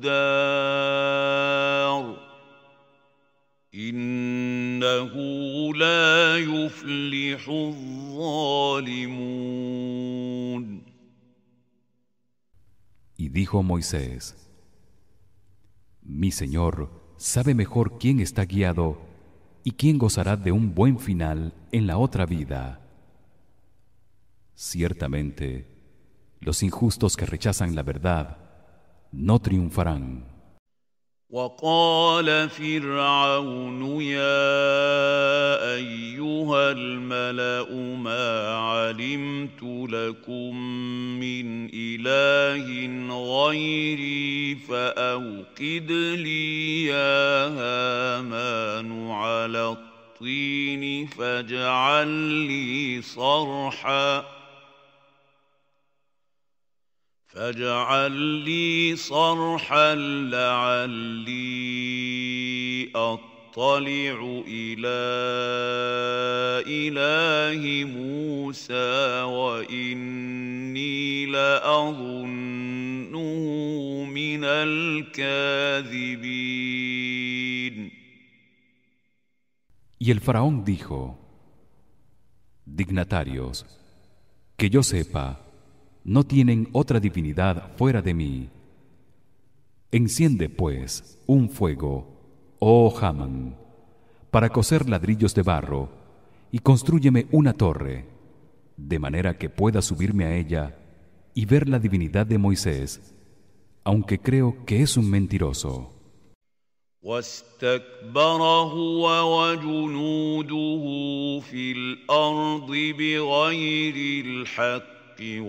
Y dijo Moisés Mi Señor sabe mejor quién está guiado y quién gozará de un buen final en la otra vida. Ciertamente, los injustos que rechazan la verdad no triunfarán. وقال فرعون يا ايها الملا ما علمت لكم من اله غيري فاوقد لي يا هامان على الطين فاجعل لي صرحا فاجعل لي صرحا لعلي اطلع الى اله موسى واني لاظنه من الكاذبين Y el faraón dijo, Dignatarios, que yo sepa, no tienen otra divinidad fuera de mí enciende pues un fuego oh Haman para coser ladrillos de barro y constrúyeme una torre de manera que pueda subirme a ella y ver la divinidad de Moisés aunque creo que es un mentiroso y él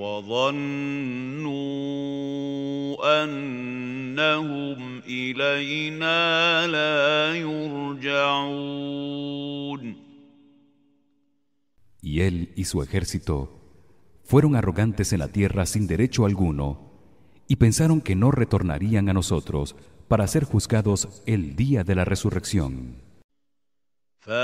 y su ejército fueron arrogantes en la tierra sin derecho alguno y pensaron que no retornarían a nosotros para ser juzgados el día de la resurrección. Y lo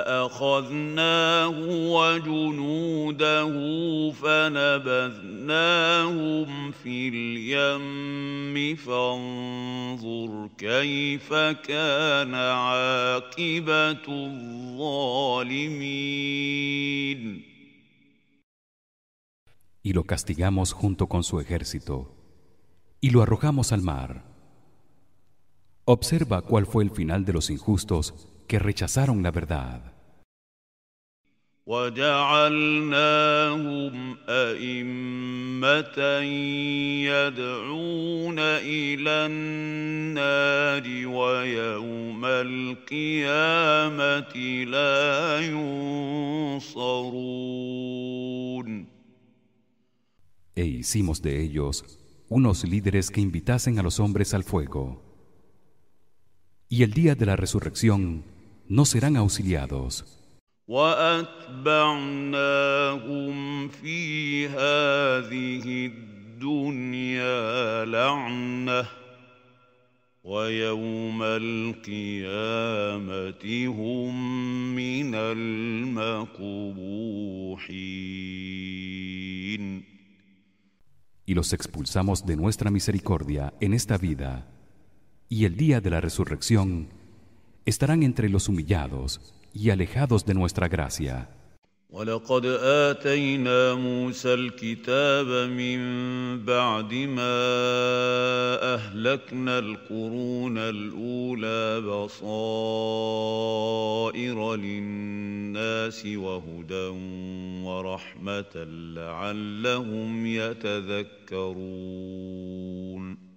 castigamos junto con su ejército y lo arrojamos al mar. Observa cuál fue el final de los injustos que rechazaron la verdad. E hicimos de ellos unos líderes que invitasen a los hombres al fuego. Y el día de la resurrección, no serán auxiliados. Y los expulsamos de nuestra misericordia en esta vida y el día de la resurrección estarán entre los humillados y alejados de nuestra gracia. ولقد آتينا موسى الكتاب من بعد ما أهلكنا القرون الأولى بصائر للناس وهدى ورحمة لعلهم يتذكرون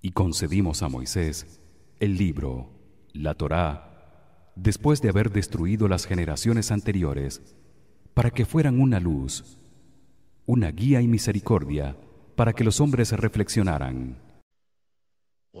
y concedimos a Moisés el libro, la Torá, después de haber destruido las generaciones anteriores, para que fueran una luz, una guía y misericordia para que los hombres reflexionaran. Y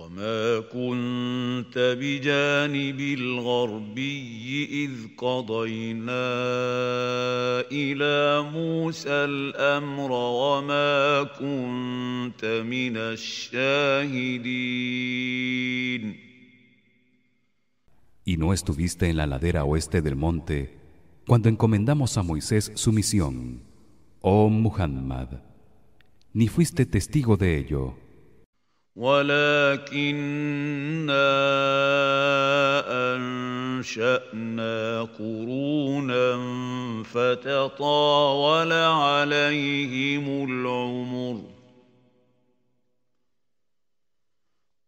no estuviste en la ladera oeste del monte cuando encomendamos a Moisés su misión, oh Muhammad, ni fuiste testigo de ello. ولكنا انشانا قرونا فتطاول عليهم العمر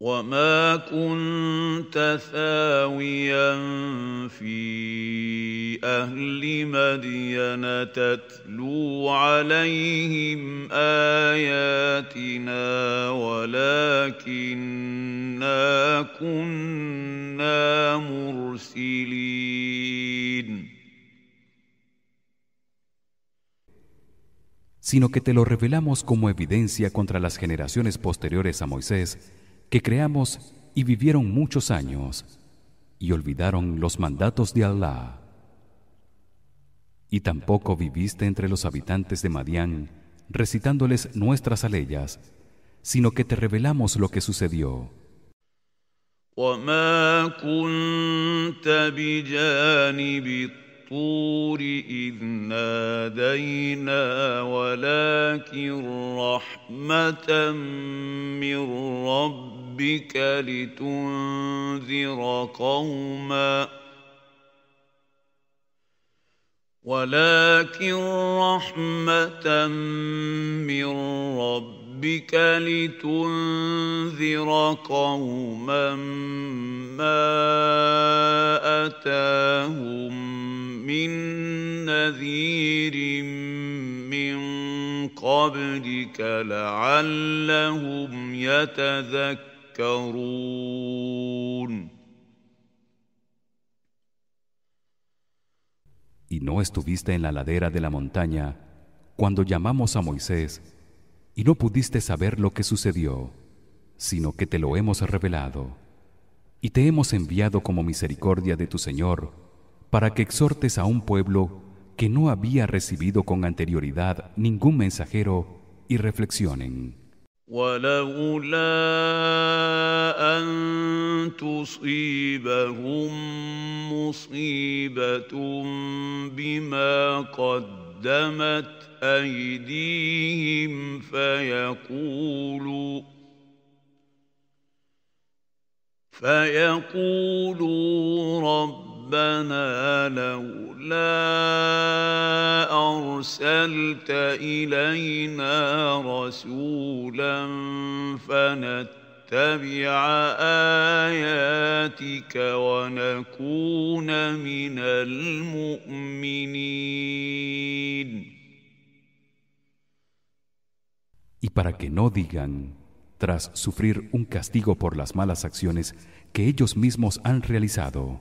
وما كنت ثاويا فيه sino que te lo revelamos como evidencia contra las generaciones posteriores a Moisés, que creamos y vivieron muchos años y olvidaron los mandatos de Allah y tampoco viviste entre los habitantes de Madián recitándoles nuestras aleyas sino que te revelamos lo que sucedió ولكن رحمة من ربك لتنذر قوما ما أتاهم من نذير من قبلك لعلهم يتذكرون y no estuviste en la ladera de la montaña cuando llamamos a Moisés y no pudiste saber lo que sucedió sino que te lo hemos revelado y te hemos enviado como misericordia de tu Señor para que exhortes a un pueblo que no había recibido con anterioridad ningún mensajero y reflexionen ولولا أن تصيبهم مصيبة بما قدمت أيديهم فيقولوا فيقولوا رب Y para que no digan tras sufrir un castigo por las malas acciones que ellos mismos han realizado.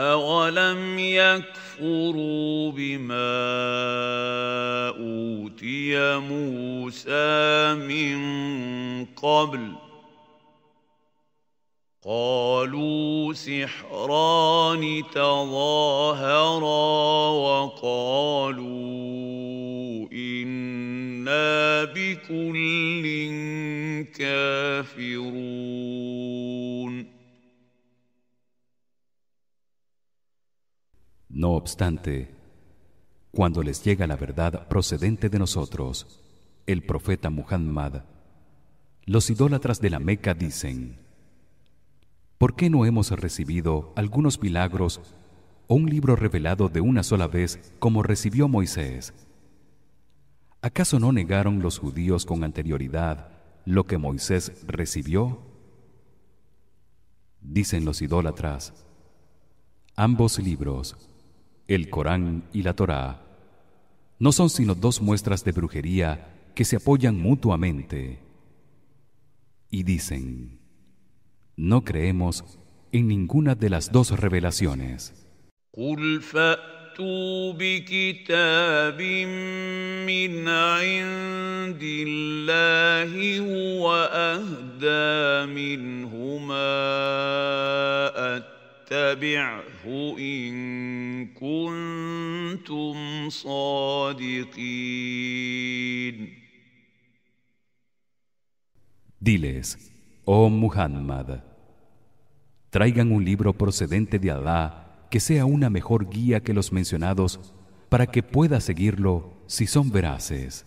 أَوَلَمْ يَكْفُرُوا بِمَا أُوتِيَ مُوسَىٰ مِن قَبْلُ قالوا سحران تظاهرا وقالوا انا بكل كافرون No obstante, cuando les llega la verdad procedente de nosotros, el profeta Muhammad, los idólatras de la Meca dicen: ¿Por qué no hemos recibido algunos milagros o un libro revelado de una sola vez como recibió Moisés? ¿Acaso no negaron los judíos con anterioridad lo que Moisés recibió? Dicen los idólatras: Ambos libros el Corán y la Torá no son sino dos muestras de brujería que se apoyan mutuamente y dicen no creemos en ninguna de las dos revelaciones Diles, oh Muhammad, traigan un libro procedente de Allah que sea una mejor guía que los mencionados para que pueda seguirlo si son veraces.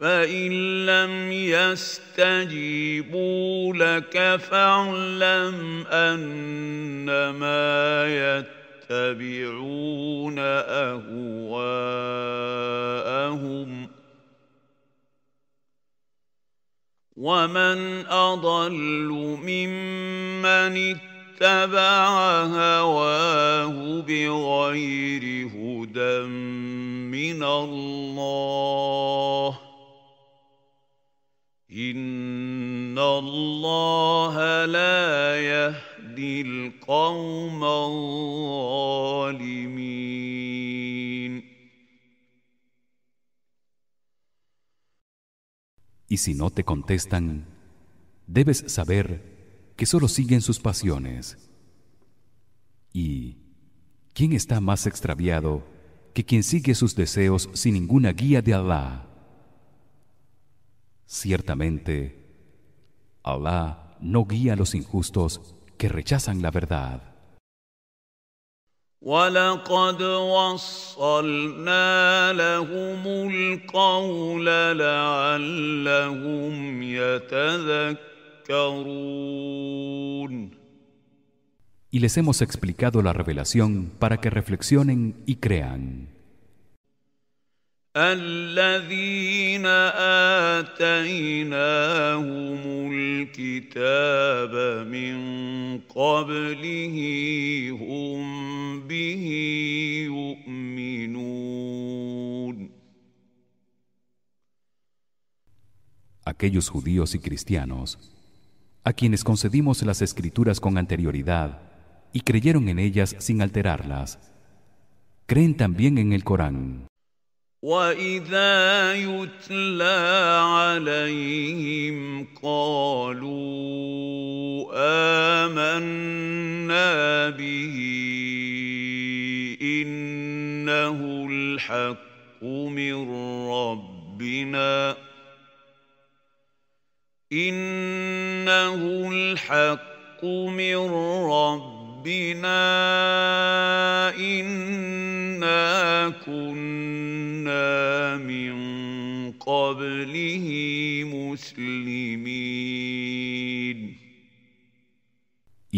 فإن لم يستجيبوا لك فاعلم أنما يتبعون أهواءهم ومن أضل ممن اتبع هواه بغير هدى من الله Y si no te contestan, debes saber que solo siguen sus pasiones. Y ¿quién está más extraviado que quien sigue sus deseos sin ninguna guía de Allah? Ciertamente Allah no guía a los injustos que rechazan la verdad. Y les hemos explicado la revelación para que reflexionen y crean. Aquellos judíos y cristianos a quienes concedimos las escrituras con anterioridad y creyeron en ellas sin alterarlas creen también en el Corán واذا يتلى عليهم قالوا امنا به انه الحق من ربنا انه الحق من ربنا Y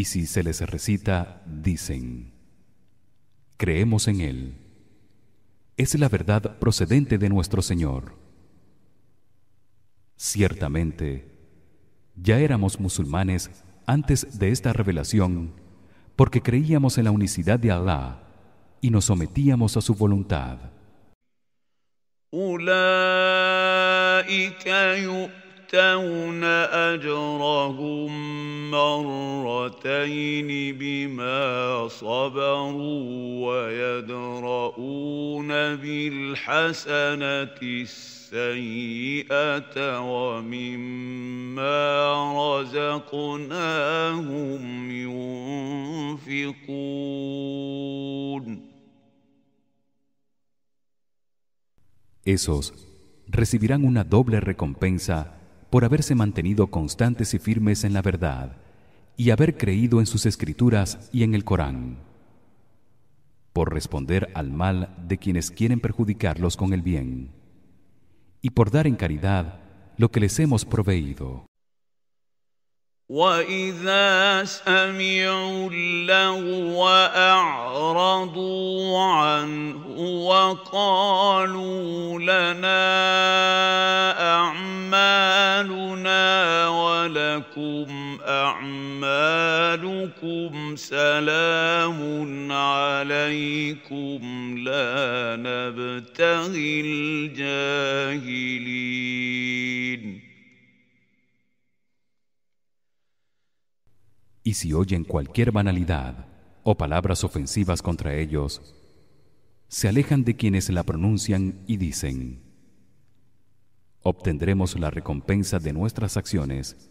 si se les recita, dicen, creemos en Él. Es la verdad procedente de nuestro Señor. Ciertamente, ya éramos musulmanes antes de esta revelación porque creíamos en la unicidad de Allah, y nos sometíamos a su voluntad. أولئك يؤتون أجرهم مرتين بما صبروا ويدرؤون bil hasanati esos recibirán una doble recompensa por haberse mantenido constantes y firmes en la verdad y haber creído en sus escrituras y en el Corán por responder al mal de quienes quieren perjudicarlos con el bien y por dar en caridad lo que les hemos proveído واذا سمعوا اللغو اعرضوا عنه وقالوا لنا اعمالنا ولكم اعمالكم سلام عليكم لا نبتغي الجاهلين y si oyen cualquier banalidad o palabras ofensivas contra ellos se alejan de quienes la pronuncian y dicen obtendremos la recompensa de nuestras acciones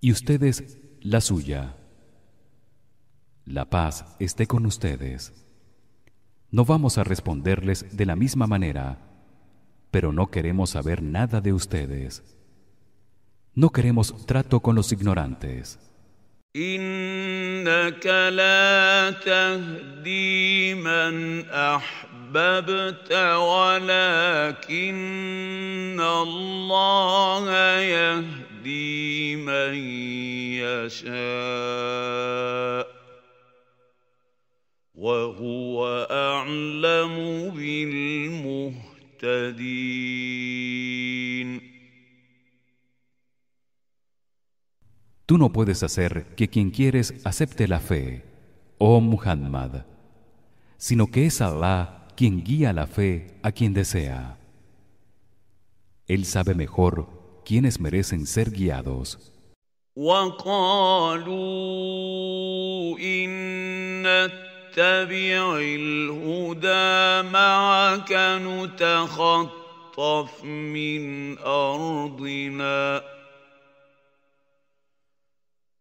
y ustedes la suya la paz esté con ustedes no vamos a responderles de la misma manera pero no queremos saber nada de ustedes no queremos trato con los ignorantes انك لا تهدي من احببت ولكن الله يهدي من يشاء وهو اعلم بالمهتدين Tú no puedes hacer que quien quieres acepte la fe, oh Muhammad, sino que es Allah quien guía la fe a quien desea. Él sabe mejor quienes merecen ser guiados.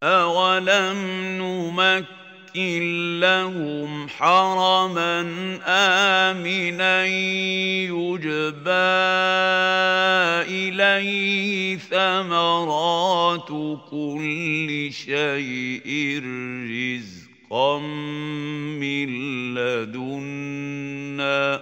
أولم نمكن لهم حرما آمنا يجبى إليه ثمرات كل شيء رزقا من لدنا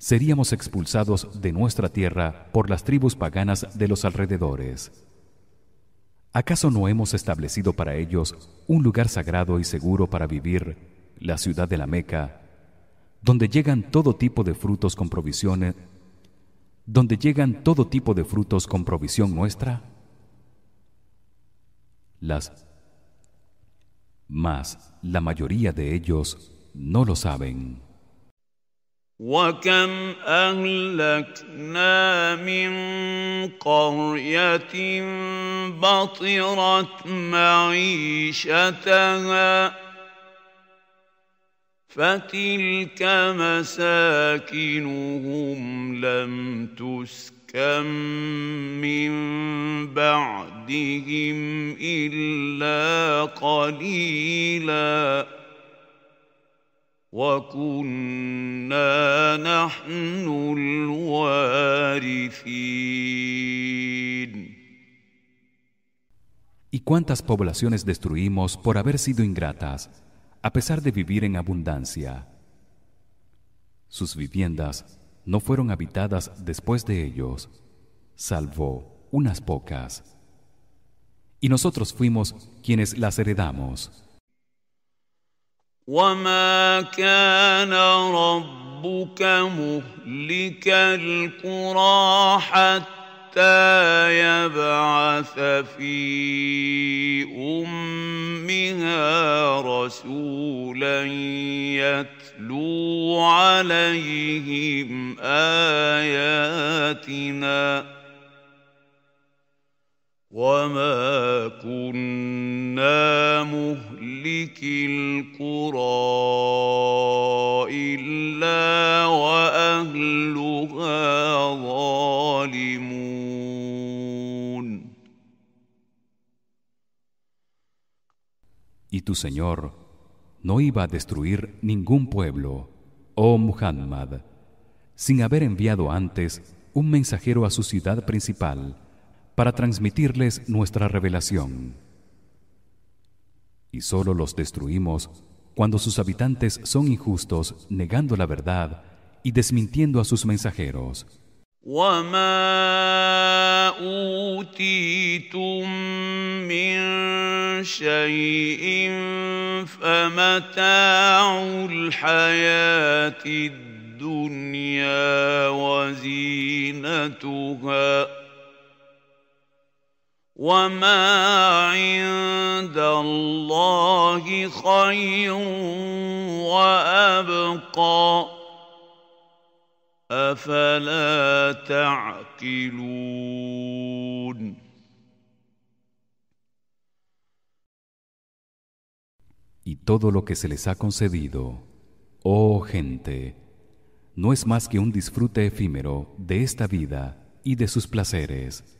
seríamos expulsados de nuestra tierra por las tribus paganas de los alrededores. ¿Acaso no hemos establecido para ellos un lugar sagrado y seguro para vivir, la ciudad de la Meca, donde llegan todo tipo de frutos con provisiones, donde llegan todo tipo de frutos con provisión nuestra? Las mas la mayoría de ellos no lo saben. وكم اهلكنا من قريه بطرت معيشتها فتلك مساكنهم لم تسكن من بعدهم الا قليلاً ¿Y cuántas poblaciones destruimos por haber sido ingratas, a pesar de vivir en abundancia? Sus viviendas no fueron habitadas después de ellos, salvo unas pocas. Y nosotros fuimos quienes las heredamos. وما كان ربك مهلك القرى حتى يبعث في امها رسولا يتلو عليهم اياتنا Y tu Señor no iba a destruir ningún pueblo, oh Muhammad, sin haber enviado antes un mensajero a su ciudad principal, para transmitirles nuestra revelación. Y solo los destruimos cuando sus habitantes son injustos, negando la verdad y desmintiendo a sus mensajeros. Y todo lo que se les ha concedido, oh gente, no es más que un disfrute efímero de esta vida y de sus placeres.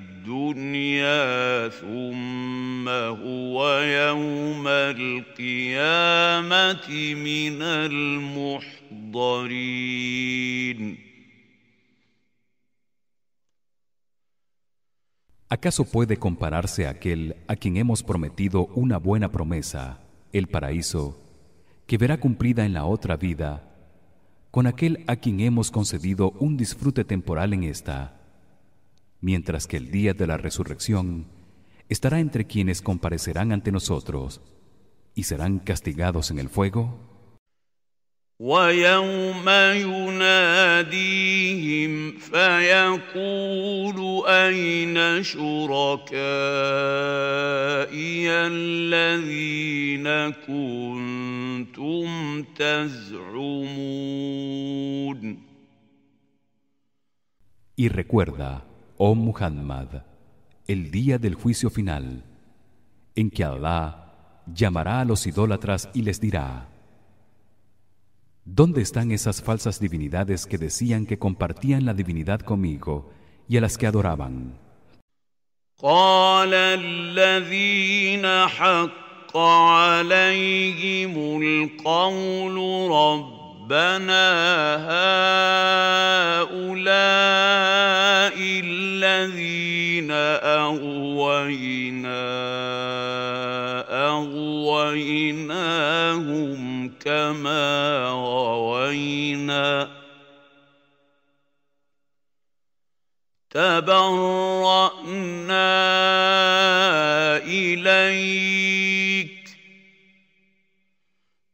¿Acaso puede compararse aquel a quien hemos prometido una buena promesa, el paraíso, que verá cumplida en la otra vida, con aquel a quien hemos concedido un disfrute temporal en esta? mientras que el día de la resurrección estará entre quienes comparecerán ante nosotros y serán castigados en el fuego. Y recuerda Oh Muhammad, el día del juicio final, en que Allah llamará a los idólatras y les dirá: ¿Dónde están esas falsas divinidades que decían que compartían la divinidad conmigo y a las que adoraban? ربنا هؤلاء الذين أغوينا أغويناهم كما غوينا تبرأنا إليك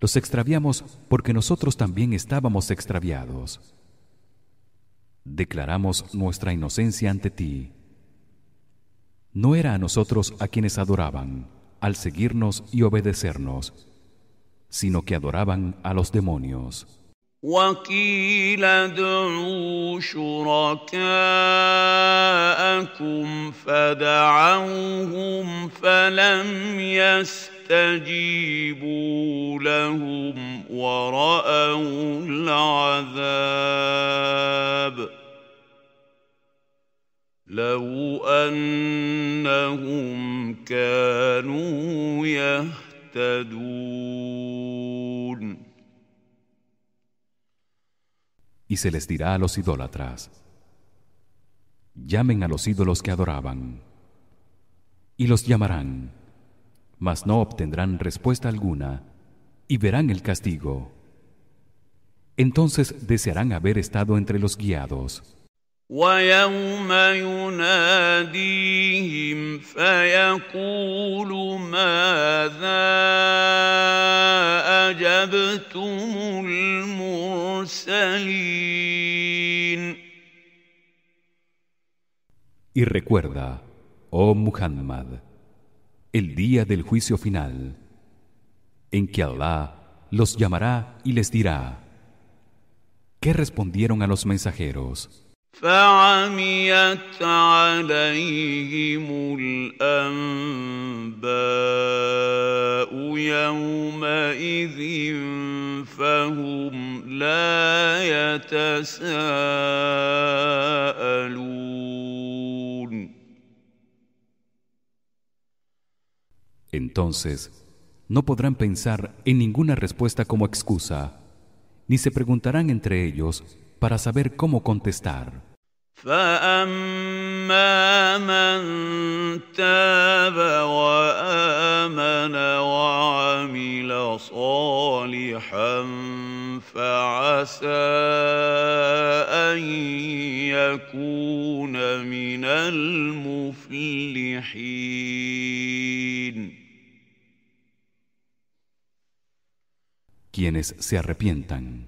los extraviamos porque nosotros también estábamos extraviados. Declaramos nuestra inocencia ante ti. No era a nosotros a quienes adoraban al seguirnos y obedecernos, sino que adoraban a los demonios. وقيل ادعوا شركاءكم فدعوهم فلم يستجيبوا لهم وراوا العذاب لو انهم كانوا يهتدون y se les dirá a los idólatras llamen a los ídolos que adoraban y los llamarán mas no obtendrán respuesta alguna y verán el castigo entonces desearán haber estado entre los guiados y recuerda, oh Muhammad, el día del juicio final, en que Allah los llamará y les dirá, ¿qué respondieron a los mensajeros? Entonces no podrán pensar en ninguna respuesta como excusa ni se preguntarán entre ellos para saber cómo contestar. quienes se arrepientan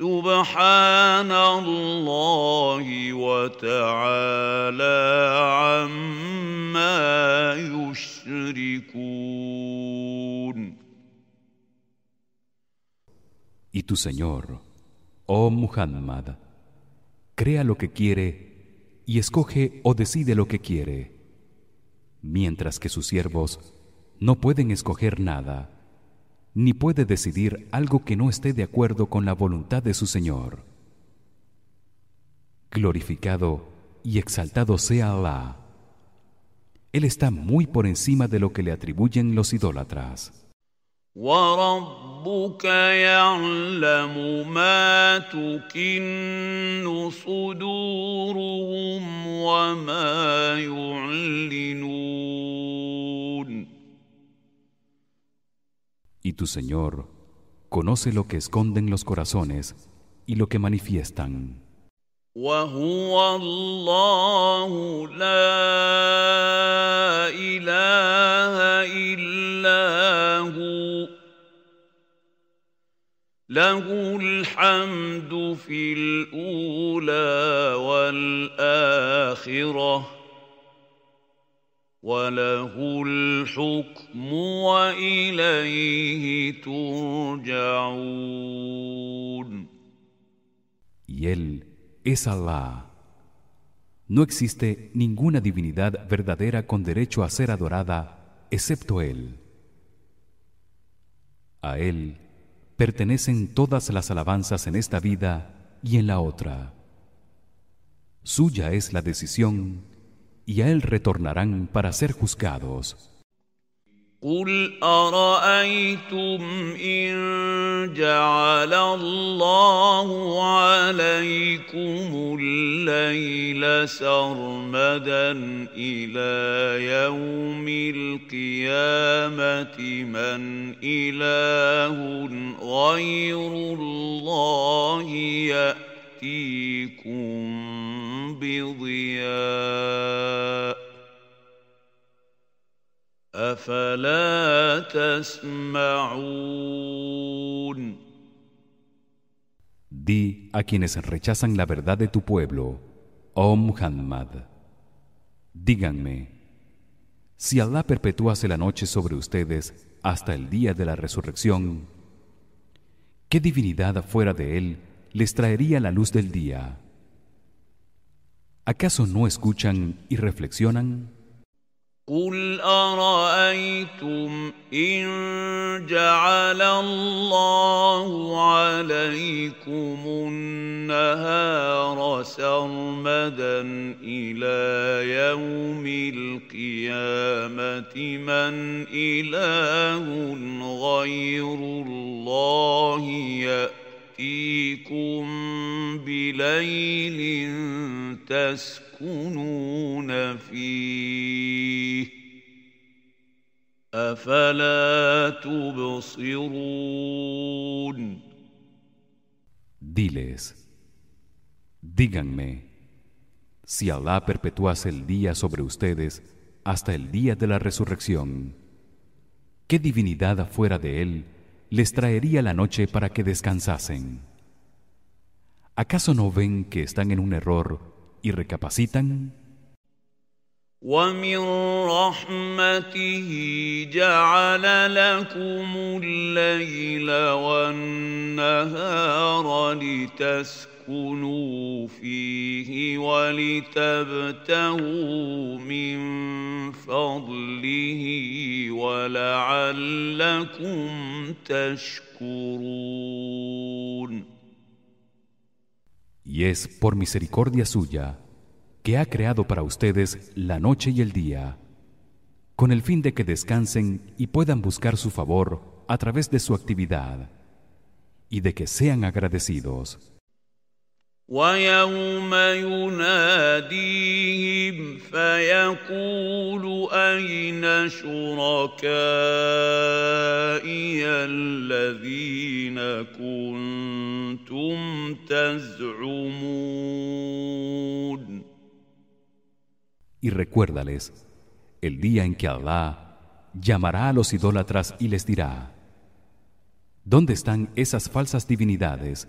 Y tu Señor, oh Muhammad, crea lo que quiere y escoge o decide lo que quiere, mientras que sus siervos no pueden escoger nada ni puede decidir algo que no esté de acuerdo con la voluntad de su Señor. Glorificado y exaltado sea Allah. Él está muy por encima de lo que le atribuyen los idólatras y tu Señor conoce lo que esconden los corazones y lo que manifiestan. Wa huwa Allahu la ilaha illa hu Lahul hamdu fil ula wal akhirah y él es Allah. No existe ninguna divinidad verdadera con derecho a ser adorada excepto él. A él pertenecen todas las alabanzas en esta vida y en la otra. Suya es la decisión y a él retornarán para ser juzgados. قل أرأيتم إن جعل الله عليكم الليل سرمدا إلى يوم القيامة من إله غير الله يأتي Di a quienes rechazan la verdad de tu pueblo, oh Muhammad, díganme, si Allah perpetuase la noche sobre ustedes hasta el día de la resurrección, ¿qué divinidad afuera de él les traería la luz del día acaso no escuchan y reflexionan قل أرأيتم إن جعل الله عليكم النهار سرمدا إلى يوم القيامة من إله غير الله يأتي Diles, díganme, si Alá perpetuase el día sobre ustedes hasta el día de la resurrección, ¿qué divinidad afuera de él les traería la noche para que descansasen acaso no ven que están en un error y recapacitan y es por misericordia suya que ha creado para ustedes la noche y el día con el fin de que descansen y puedan buscar su favor a través de su actividad y de que sean agradecidos. ويوم يناديهم فيقول أين شركائي الذين كنتم تزعمون Y recuérdales el día en que Allah llamará a los idólatras y les dirá ¿Dónde están esas falsas divinidades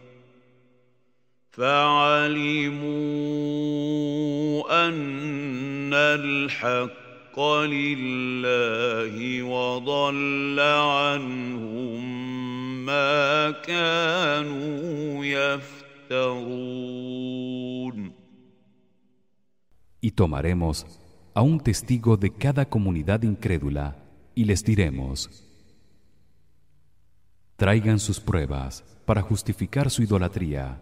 Y tomaremos a un testigo de cada comunidad incrédula y les diremos Traigan sus pruebas para justificar su idolatría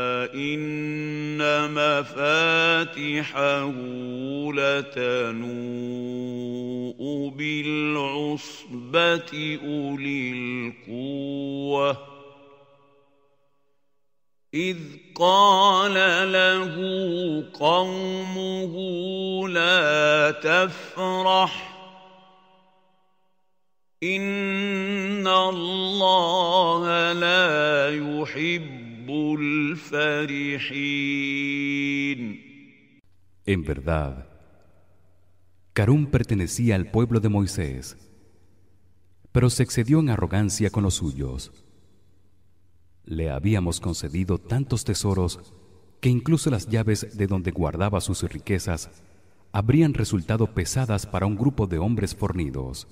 وان مفاتحه لتنوء بالعصبه اولي القوه اذ قال له قومه لا تفرح ان الله لا يحب En verdad, Carún pertenecía al pueblo de Moisés, pero se excedió en arrogancia con los suyos. Le habíamos concedido tantos tesoros que incluso las llaves de donde guardaba sus riquezas habrían resultado pesadas para un grupo de hombres fornidos.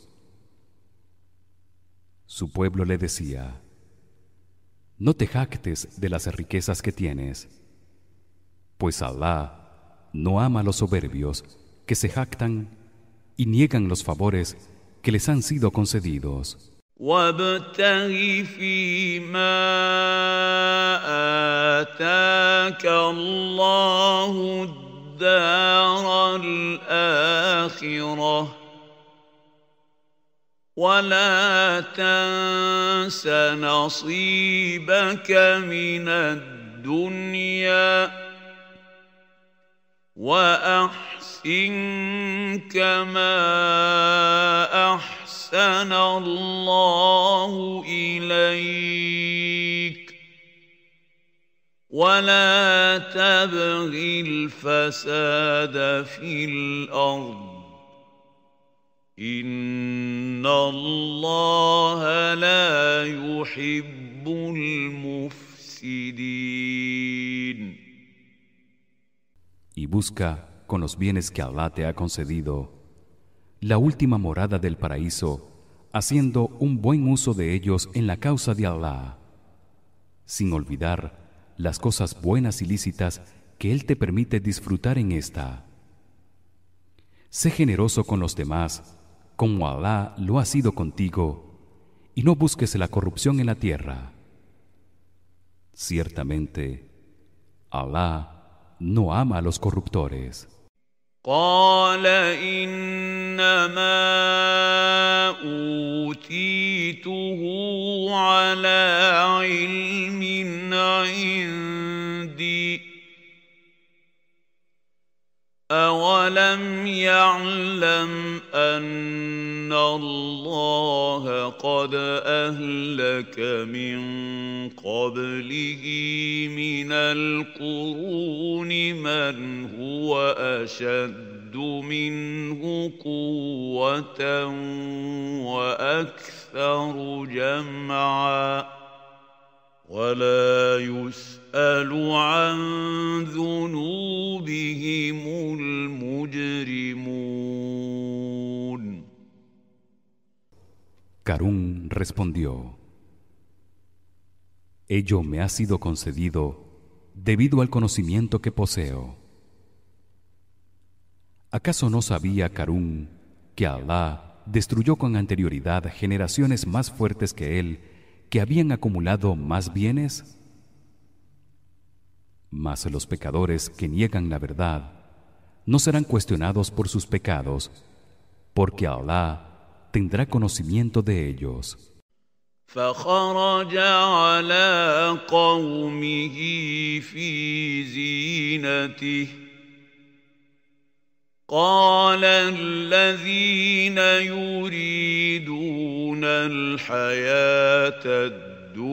Su pueblo le decía: no te jactes de las riquezas que tienes, pues Alá no ama a los soberbios que se jactan y niegan los favores que les han sido concedidos. ولا تنس نصيبك من الدنيا واحسن كما احسن الله اليك ولا تبغ الفساد في الارض Y busca con los bienes que Allah te ha concedido la última morada del paraíso haciendo un buen uso de ellos en la causa de Allah sin olvidar las cosas buenas y lícitas que él te permite disfrutar en esta Sé generoso con los demás como Alá lo ha sido contigo y no busques la corrupción en la tierra ciertamente Alá no ama a los corruptores أولم يعلم أن الله قد أهلك من قبله من القرون من هو أشد منه قوة وأكثر جمعا ولا يسر respondió Ello me ha sido concedido debido al conocimiento que poseo ¿Acaso no sabía karun que Alá destruyó con anterioridad generaciones más fuertes que él que habían acumulado más bienes? Mas los pecadores que niegan la verdad no serán cuestionados por sus pecados, porque Allah tendrá conocimiento de ellos. Y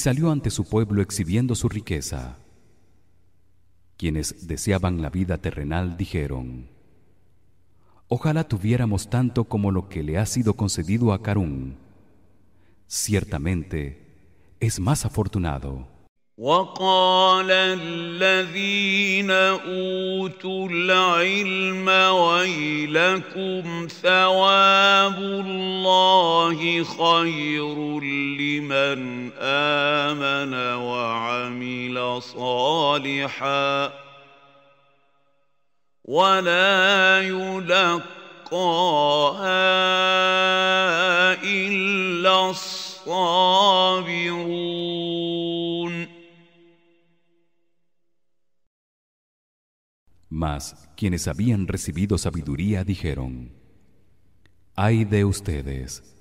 salió ante su pueblo exhibiendo su riqueza. Quienes deseaban la vida terrenal dijeron, Ojalá tuviéramos tanto como lo que le ha sido concedido a Karun. Ciertamente es más afortunado. Mas quienes habían recibido sabiduría dijeron, Ay de ustedes,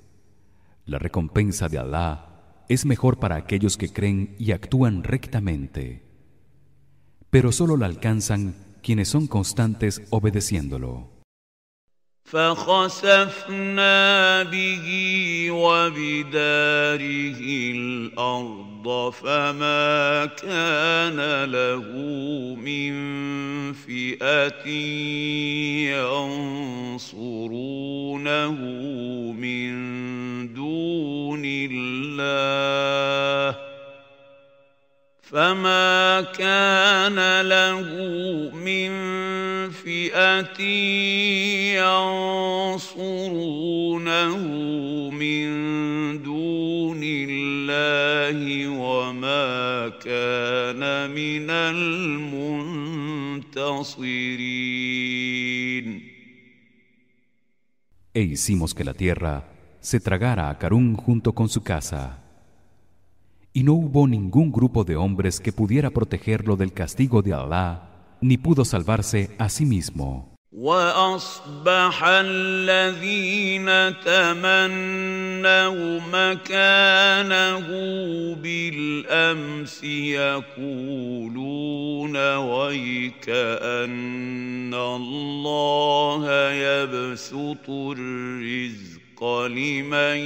la recompensa de Alá es mejor para aquellos que creen y actúan rectamente, pero sólo la alcanzan quienes son constantes obedeciéndolo. فخسفنا به وبداره الارض فما كان له من فئه ينصرونه من دون الله فما كان له من فئه ينصرونه من دون الله وما كان من المنتصرين e hicimos que la tierra se tragara a Karun junto con su casa y no hubo ningún grupo de hombres que pudiera protegerlo del castigo de Alá ni pudo salvarse a sí mismo الرزق لمن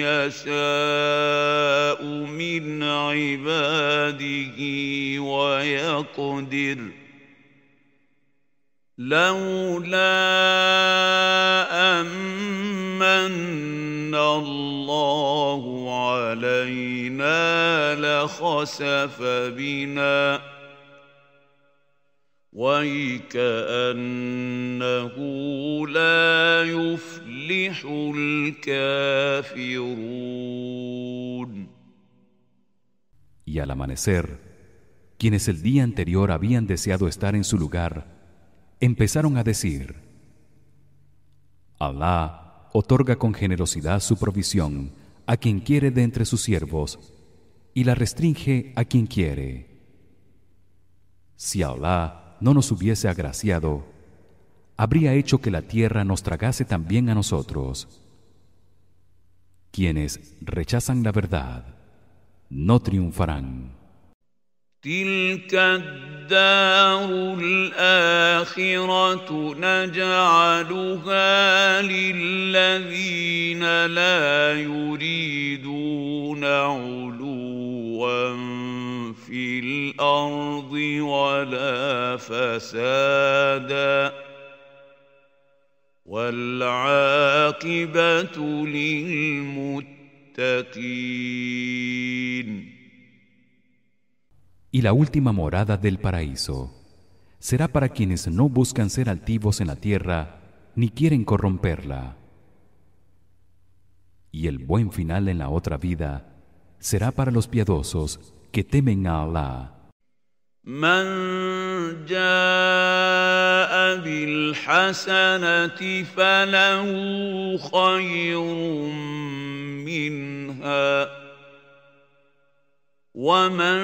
يشاء من عباده ويقدر لولا أمن الله علينا لخسف بنا Y al amanecer, quienes el día anterior habían deseado estar en su lugar, empezaron a decir, Alá otorga con generosidad su provisión a quien quiere de entre sus siervos y la restringe a quien quiere. Si Allah no nos hubiese agraciado habría hecho que la tierra nos tragase también a nosotros quienes rechazan la verdad no triunfarán y la última morada del paraíso será para quienes no buscan ser altivos en la tierra ni quieren corromperla. Y el buen final en la otra vida será para los piadosos que temen a من جاء بالحسنة فله خير منها ومن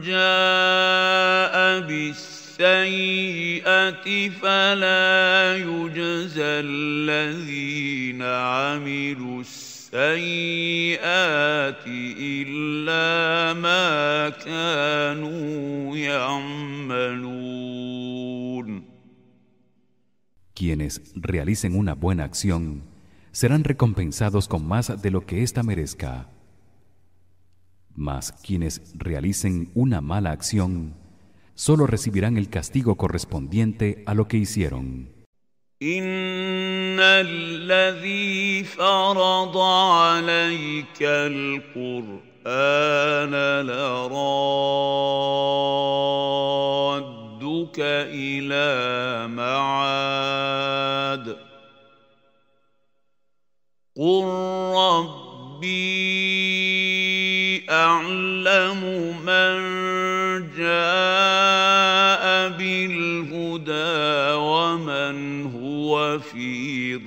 جاء بالسيئة فلا يجزى الذين عملوا السيئة Quienes realicen una buena acción serán recompensados con más de lo que ésta merezca. Mas quienes realicen una mala acción solo recibirán el castigo correspondiente a lo que hicieron. ان الذي فرض عليك القران لرادك الى معاد قل ربي Aquel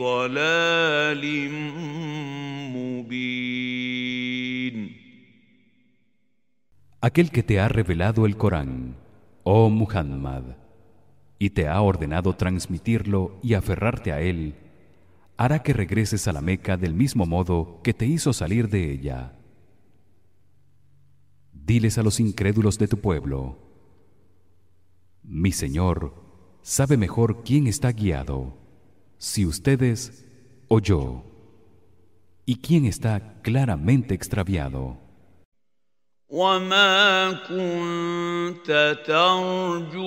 que te ha revelado el Corán, oh Muhammad, y te ha ordenado transmitirlo y aferrarte a él, hará que regreses a la Meca del mismo modo que te hizo salir de ella. Diles a los incrédulos de tu pueblo: Mi Señor sabe mejor quién está guiado si ustedes o yo y quién está claramente extraviado وما كنت ترجو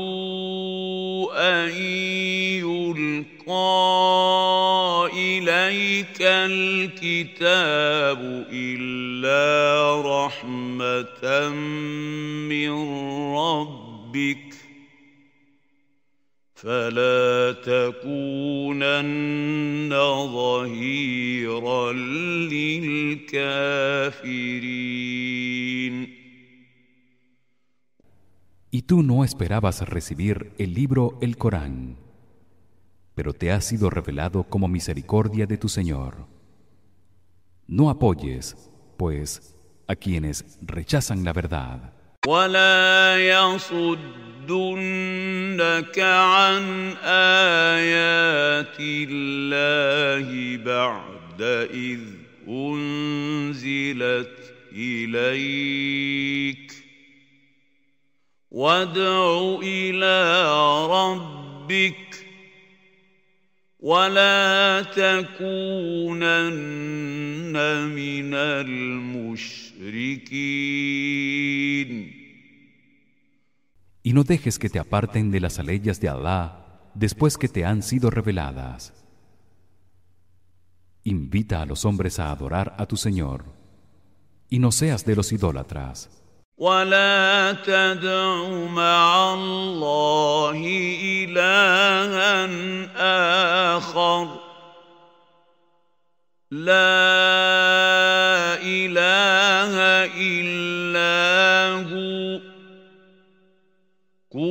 أن يلقى إليك الكتاب إلا رحمة من ربك y tú no esperabas recibir el libro el Corán, pero te ha sido revelado como misericordia de tu Señor. No apoyes, pues, a quienes rechazan la verdad. ولا يصدنك عن آيات الله بعد إذ أنزلت إليك وادع إلى ربك ولا تكونن من المشركين y no dejes que te aparten de las aleyas de Alá después que te han sido reveladas. Invita a los hombres a adorar a tu Señor y no seas de los idólatras.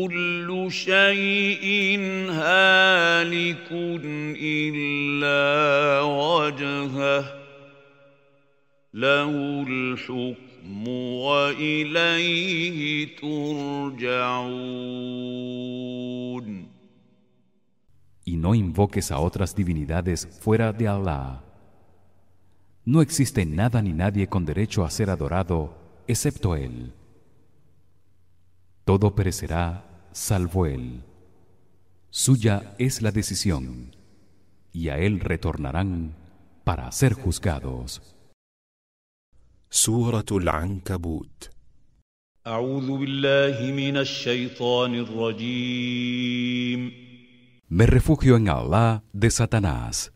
Y no invoques a otras divinidades fuera de Allah. No existe nada ni nadie con derecho a ser adorado excepto Él. Todo perecerá salvo él suya es la decisión y a él retornarán para ser juzgados al ankabut Me refugio en Allah de Satanás,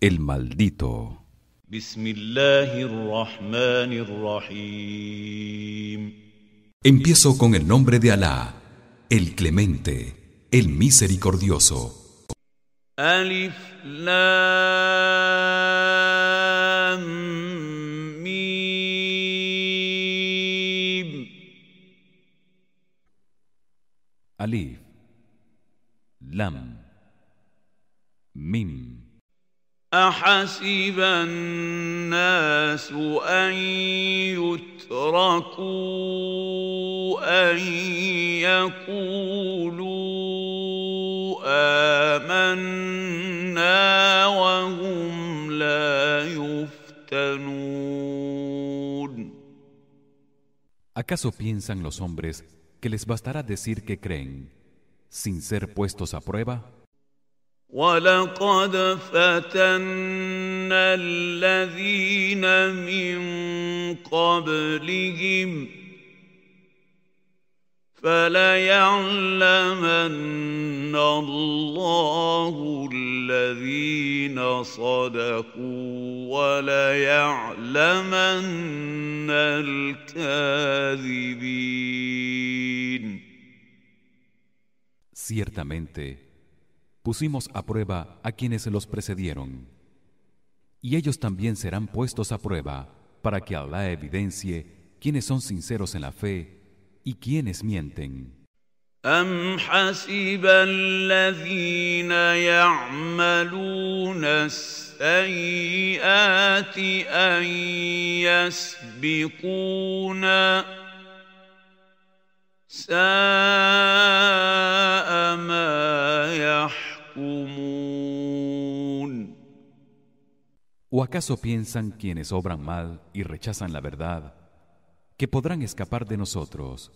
el maldito. Empiezo con el nombre de Allah, el clemente, el misericordioso. Alif Lam Mim. Alif Lam Mim. أحسب الناس أن ¿Acaso piensan los hombres que les bastará decir que creen sin ser puestos a prueba? ولقد فتنا الذين من قبلهم فليعلمن الله الذين صدقوا وليعلمن الكاذبين Ciertamente pusimos a prueba a quienes los precedieron y ellos también serán puestos a prueba para que Allah evidencie quienes son sinceros en la fe y quienes mienten ¿O acaso piensan quienes obran mal y rechazan la verdad que podrán escapar de nosotros?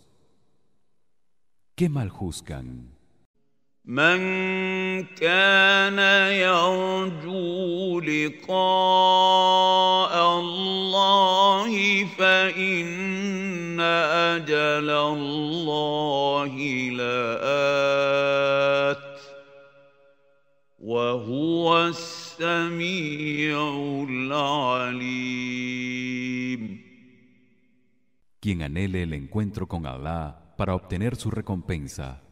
¿Qué mal juzgan? Quien anhele el encuentro con Alá para obtener su recompensa,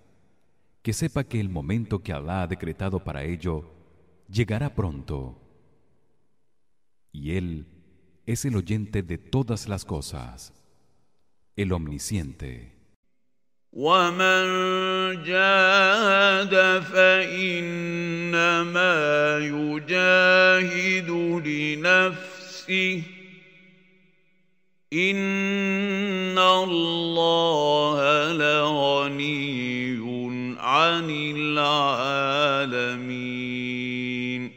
que sepa que el momento que Alá ha decretado para ello llegará pronto. Y Él es el oyente de todas las cosas, el omnisciente. ومن جاهد فانما يجاهد لنفسه ان الله لغني عن العالمين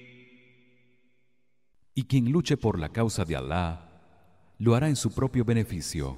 Y quien luche por la causa de Allah, lo hará en su propio beneficio.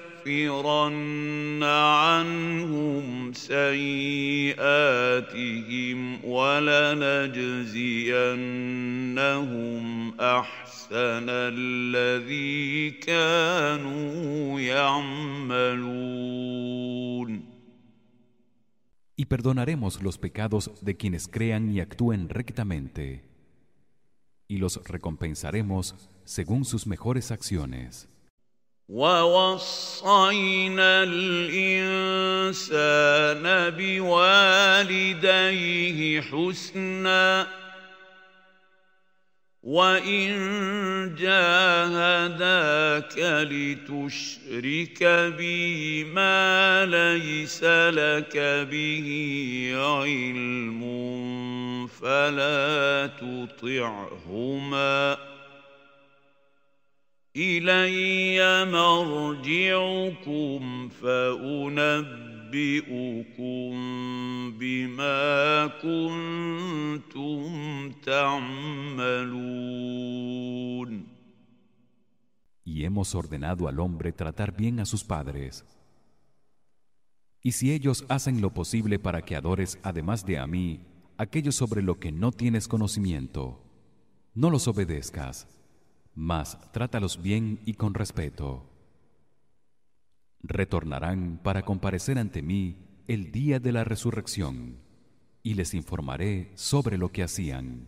Y perdonaremos los pecados de quienes crean y actúen rectamente y los recompensaremos según sus mejores acciones. ووصينا الإنسان بوالديه حسنا وإن جاهداك لتشرك بي ما ليس لك به علم فلا تطعهما ۖ Y hemos ordenado al hombre tratar bien a sus padres. Y si ellos hacen lo posible para que adores además de a mí, aquello sobre lo que no tienes conocimiento, no los obedezcas mas trátalos bien y con respeto. Retornarán para comparecer ante mí el día de la resurrección, y les informaré sobre lo que hacían.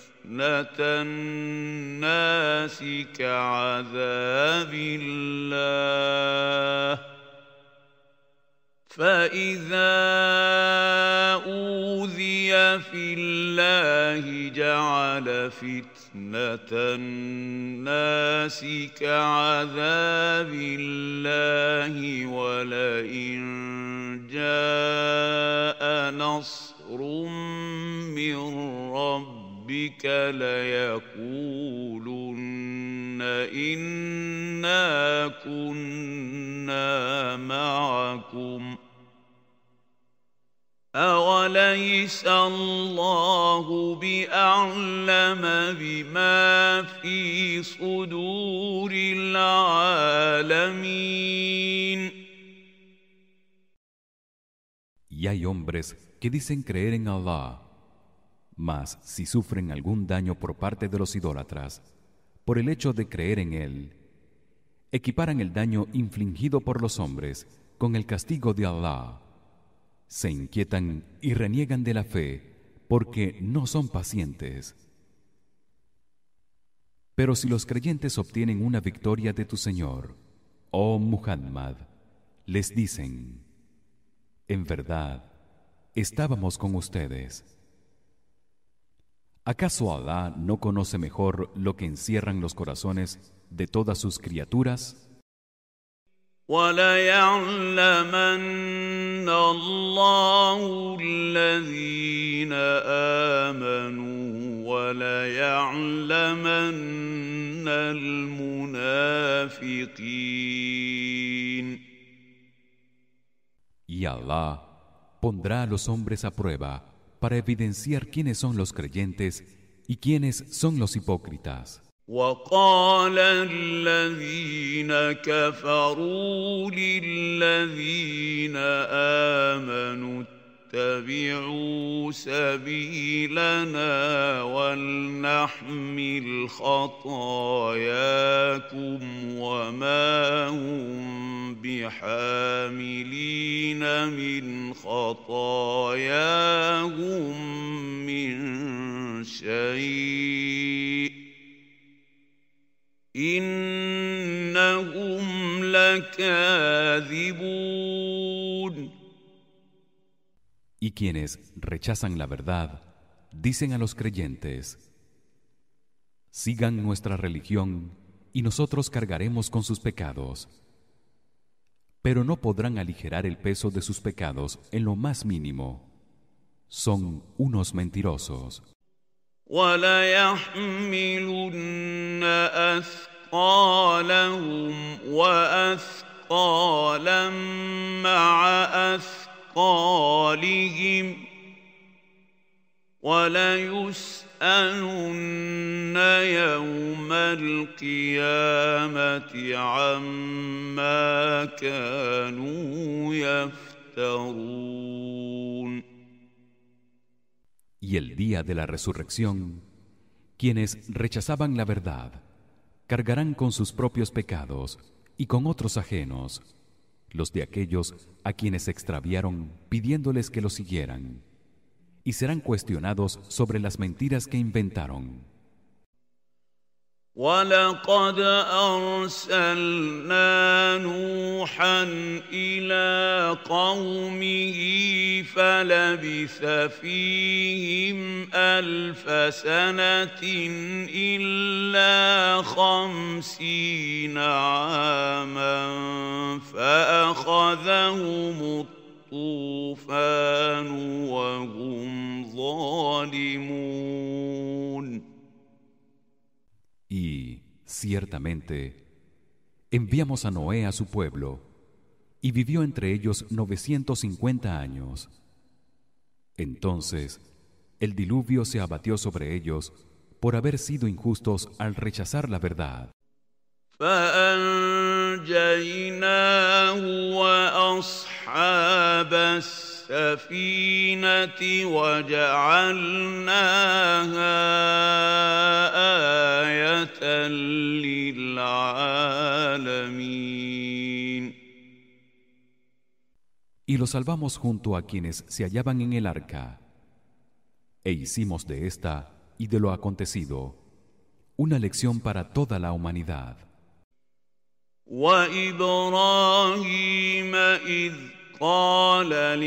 فتنة الناس كعذاب الله فإذا أوذي في الله جعل فتنة الناس كعذاب الله ولئن جاء نصر من رب ربك ليقولن إنا كنا معكم أوليس الله بأعلم بما في صدور العالمين Y e hay hombres que dicen creer en Allah Mas si sufren algún daño por parte de los idólatras por el hecho de creer en él, equiparan el daño infligido por los hombres con el castigo de Allah. Se inquietan y reniegan de la fe porque no son pacientes. Pero si los creyentes obtienen una victoria de tu Señor, oh Muhammad, les dicen: En verdad, estábamos con ustedes ¿Acaso Alá no conoce mejor lo que encierran los corazones de todas sus criaturas? Y Allah pondrá a los hombres a prueba para evidenciar quiénes son los creyentes y quiénes son los hipócritas. اتبعوا سبيلنا ولنحمل خطاياكم وما هم بحاملين من خطاياهم من شيء إنهم لكاذبون quienes rechazan la verdad dicen a los creyentes sigan nuestra religión y nosotros cargaremos con sus pecados pero no podrán aligerar el peso de sus pecados en lo más mínimo son unos mentirosos y el día de la resurrección, quienes rechazaban la verdad, cargarán con sus propios pecados y con otros ajenos, los de aquellos a quienes extraviaron pidiéndoles que lo siguieran y serán cuestionados sobre las mentiras que inventaron ولقد ارسلنا نوحا الى قومه فلبث فيهم الف سنه الا خمسين عاما فاخذهم الطوفان وهم ظالمون Ciertamente enviamos a Noé a su pueblo y vivió entre ellos 950 años. Entonces el diluvio se abatió sobre ellos por haber sido injustos al rechazar la verdad. Y lo salvamos junto a quienes se hallaban en el arca. E hicimos de esta y de lo acontecido una lección para toda la humanidad. Y recuerda,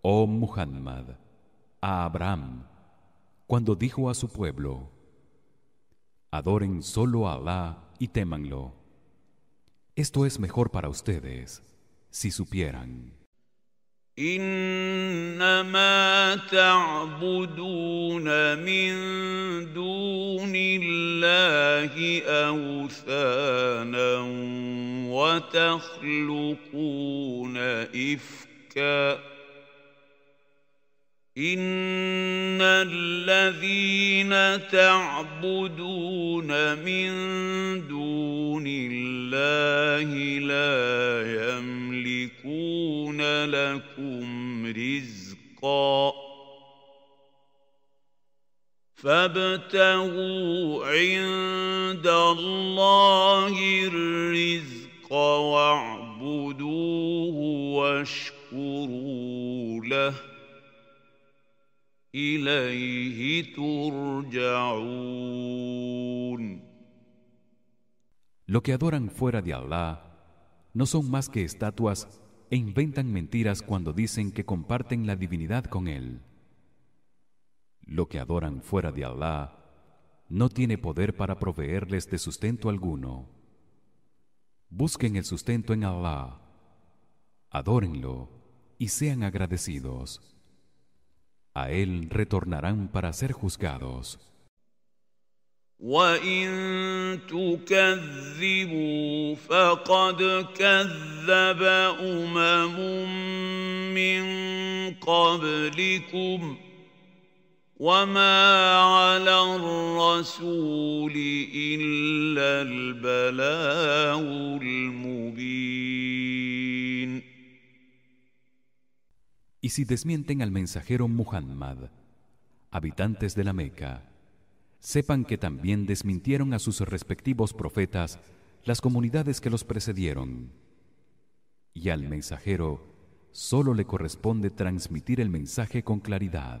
oh Muhammad, a Abraham, cuando dijo a su pueblo, adoren solo a Alá y témanlo. Esto es mejor para ustedes si supieran. إنما تعبدون من دون الله wa وتخلقون ifka. ان الذين تعبدون من دون الله لا يملكون لكم رزقا فابتغوا عند الله الرزق واعبدوه واشكروا له Lo que adoran fuera de Allah no son más que estatuas e inventan mentiras cuando dicen que comparten la divinidad con él. Lo que adoran fuera de Allah no tiene poder para proveerles de sustento alguno. Busquen el sustento en Allah. Adórenlo y sean agradecidos. a él retornarán para ser juzgados. وَإِن تُكَذِّبُوا فَقَدْ كَذَّبَ أُمَمٌ مِّن قَبْلِكُمْ وَمَا عَلَى الرَّسُولِ إِلَّا الْبَلَاغُ الْمُبِينُ y si desmienten al mensajero Muhammad, habitantes de la Meca, sepan que también desmintieron a sus respectivos profetas las comunidades que los precedieron. Y al mensajero solo le corresponde transmitir el mensaje con claridad.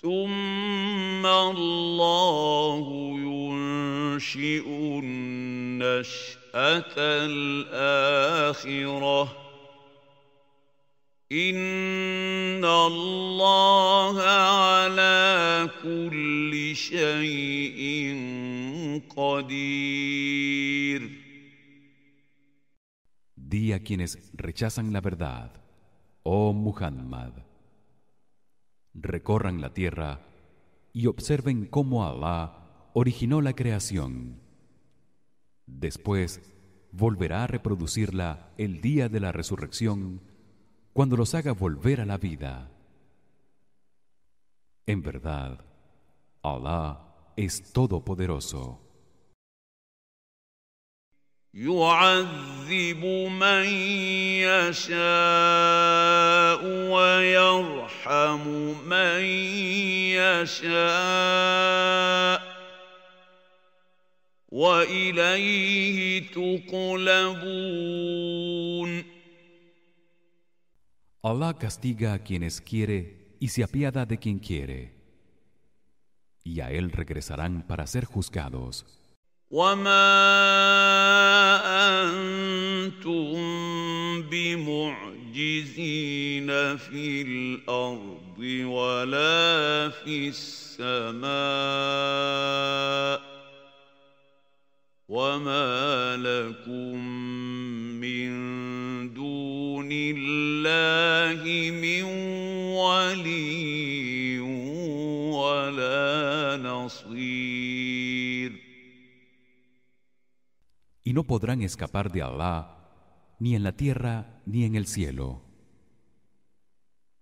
ثم الله ينشئ النشأة الآخرة إن الله على كل شيء قدير Di a quienes rechazan la verdad, oh Muhammad. recorran la tierra y observen cómo Alá originó la creación. Después volverá a reproducirla el día de la resurrección cuando los haga volver a la vida. En verdad, Alá es todopoderoso. يعذب Allah castiga a quienes quiere y se apiada de quien quiere. Y a él regresarán para ser juzgados. وما أنتم بمعجزين في الأرض ولا في السماء وما لكم من دون الله من ولي y no podrán escapar de Allah ni en la tierra ni en el cielo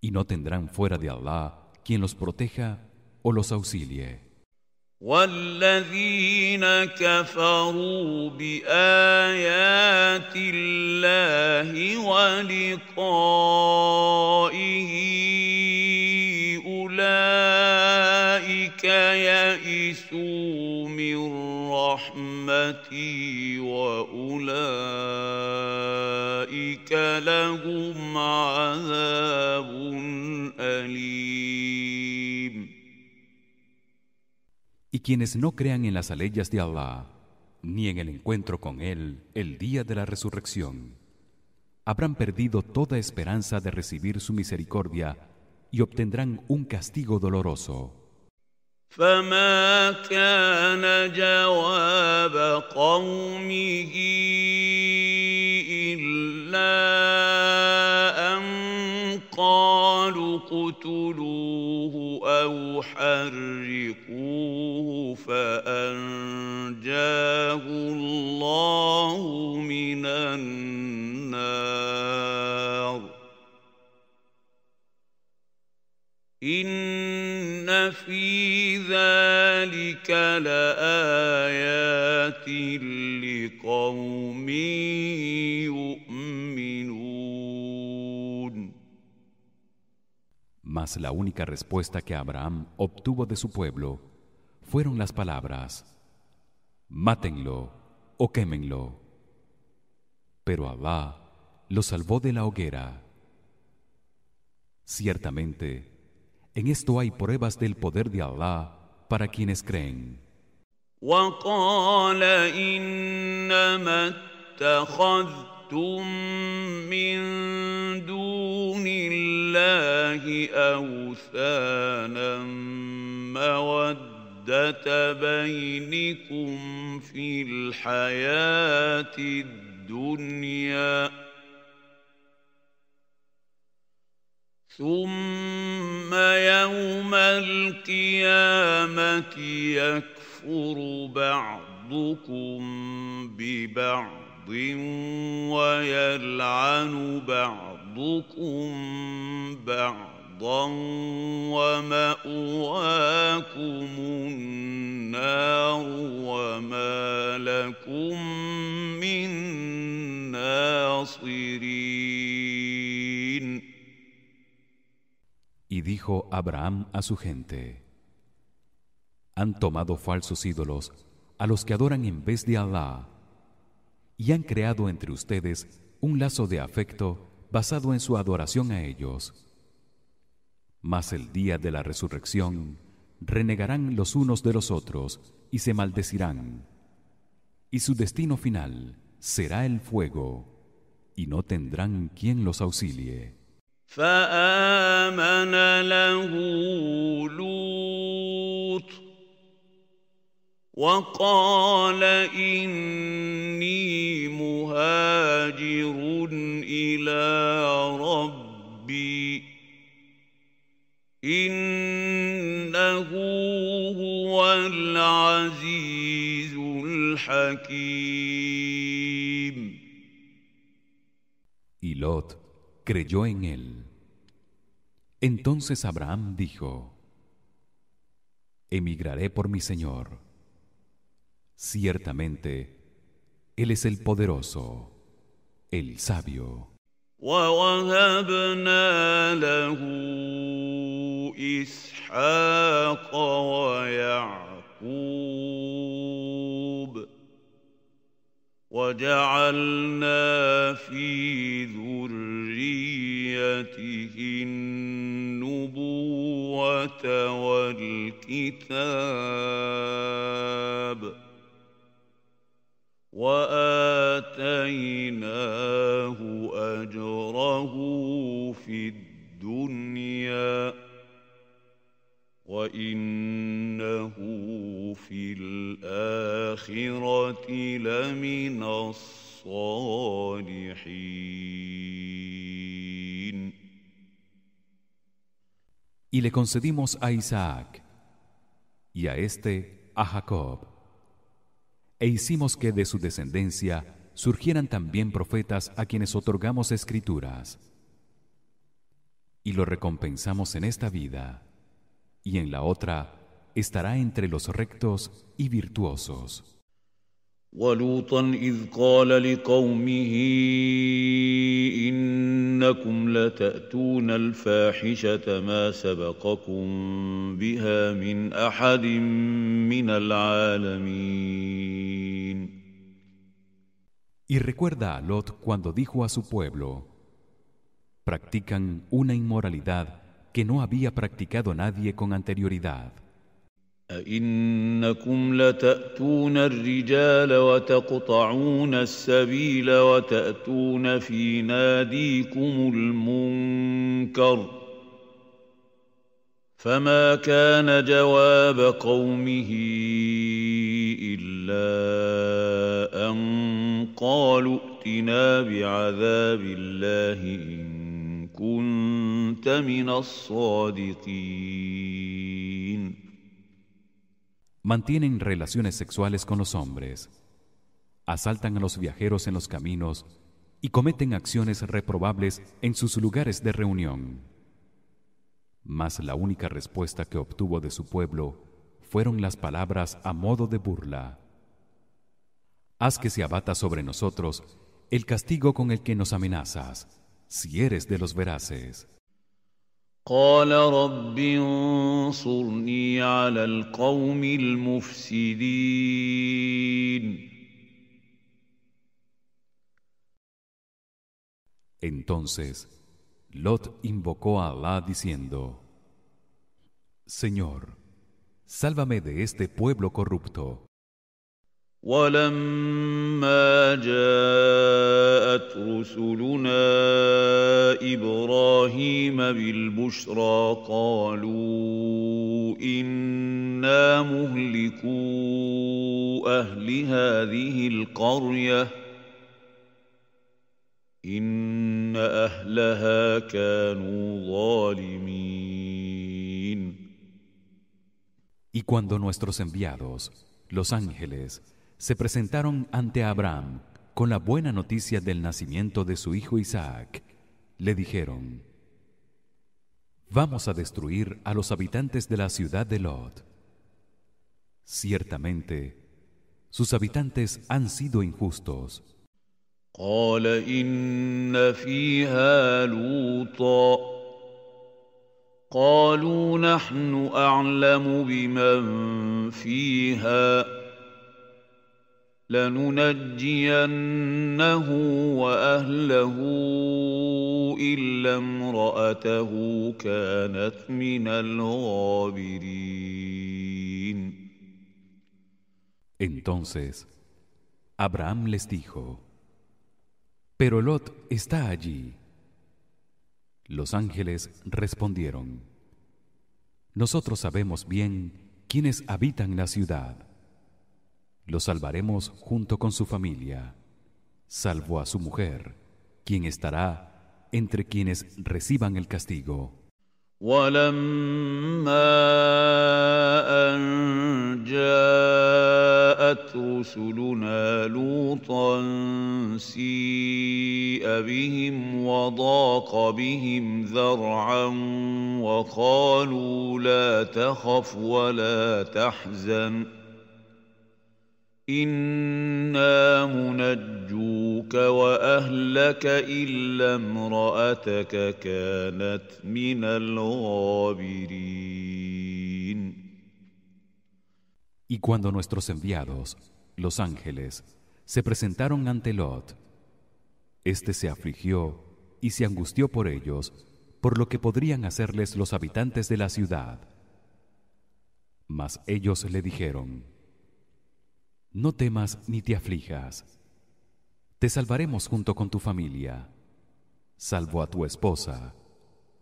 y no tendrán fuera de Allah quien los proteja o los auxilie y quienes no crean en las aleyas de Allah, ni en el encuentro con Él el día de la resurrección, habrán perdido toda esperanza de recibir su misericordia y obtendrán un castigo doloroso. فما كان جواب قومه إلا أن قالوا اقتلوه أو حرقوه فأنجاه الله من النار Mas la única respuesta que Abraham obtuvo de su pueblo fueron las palabras Mátenlo o quémenlo Pero Alá lo salvó de la hoguera Ciertamente en esto hay pruebas del poder de Allah para quienes creen. وقال إنما اتخذتم من دون الله أوثانا مودة بينكم في الحياة الدنيا ثم يوم القيامة يكفر بعضكم ببعض ويلعن بعضكم بعضا ومأواكم النار وما لكم من ناصرين Y dijo Abraham a su gente: Han tomado falsos ídolos a los que adoran en vez de Alá y han creado entre ustedes un lazo de afecto basado en su adoración a ellos. Mas el día de la resurrección renegarán los unos de los otros y se maldecirán. Y su destino final será el fuego, y no tendrán quien los auxilie. فامن له لوط وقال اني مهاجر الى ربي انه هو العزيز الحكيم Y Lot creyó en él entonces Abraham dijo Emigraré por mi Señor ciertamente él es el poderoso el sabio وجعلنا في ذريته النبوة والكتاب وآتيناه أجره في الدنيا Y le concedimos a Isaac y a este a Jacob e hicimos que de su descendencia surgieran también profetas a quienes otorgamos escrituras y lo recompensamos en esta vida y en la otra estará entre los rectos y virtuosos. Y recuerda a Lot cuando dijo a su pueblo: Practican una inmoralidad que no había practicado nadie con anterioridad. أئنكم لتأتون الرجال وتقطعون السبيل وتأتون في ناديكم المنكر فما كان جواب قومه إلا أن قالوا ائتنا بعذاب الله إن Mantienen relaciones sexuales con los hombres. Asaltan a los viajeros en los caminos y cometen acciones reprobables en sus lugares de reunión. Mas la única respuesta que obtuvo de su pueblo fueron las palabras a modo de burla. Haz que se abata sobre nosotros el castigo con el que nos amenazas si eres de los veraces. Entonces Lot invocó a Alá diciendo Señor, sálvame de este pueblo corrupto. ولما جاءت رسلنا ابراهيم بالبشرى قالوا انا مهلكو اهل هذه القريه ان اهلها كانوا ظالمين Y cuando nuestros enviados, los ángeles, se presentaron ante Abraham con la buena noticia del nacimiento de su hijo Isaac. Le dijeron: Vamos a destruir a los habitantes de la ciudad de Lot. Ciertamente sus habitantes han sido injustos. Entonces Abraham les dijo Pero Lot está allí Los ángeles respondieron Nosotros sabemos bien quiénes habitan la ciudad lo salvaremos junto con su familia salvo a su mujer quien estará entre quienes reciban el castigo جاءت رسلنا لوطا سيء بهم وضاق بهم ذرعا وقالوا لا تخف ولا تحزن y cuando nuestros enviados, los ángeles, se presentaron ante Lot, este se afligió y se angustió por ellos, por lo que podrían hacerles los habitantes de la ciudad. Mas ellos le dijeron: no temas ni te aflijas te salvaremos junto con tu familia salvo a tu esposa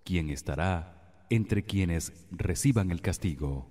quien estará entre quienes reciban el castigo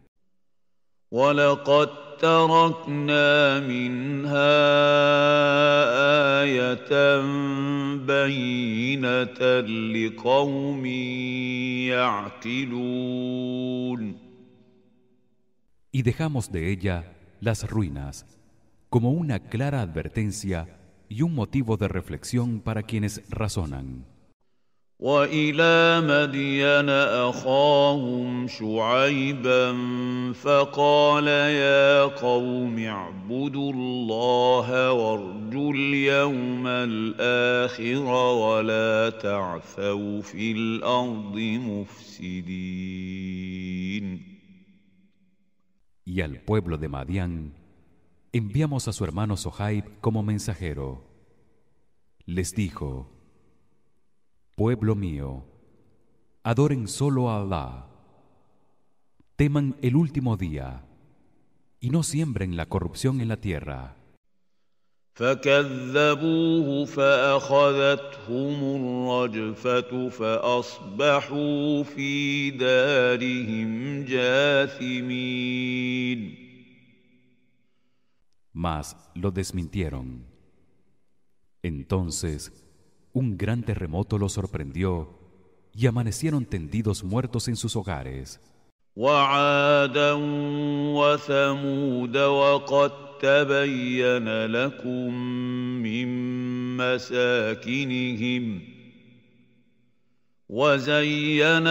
Y dejamos de ella las ruinas como una clara advertencia y un motivo de reflexión para quienes razonan. والى مدين اخاهم شعيبا فقال يا قوم اعبدوا الله وارجوا اليوم الاخر ولا تعثوا في الارض مفسدين Y al pueblo de Madián enviamos a su hermano Sohaib como mensajero. Les dijo: Pueblo mío, adoren solo a Allah, Teman el último día y no siembren la corrupción en la tierra. Mas lo desmintieron. Entonces un gran terremoto los sorprendió y amanecieron tendidos muertos en sus hogares. Y también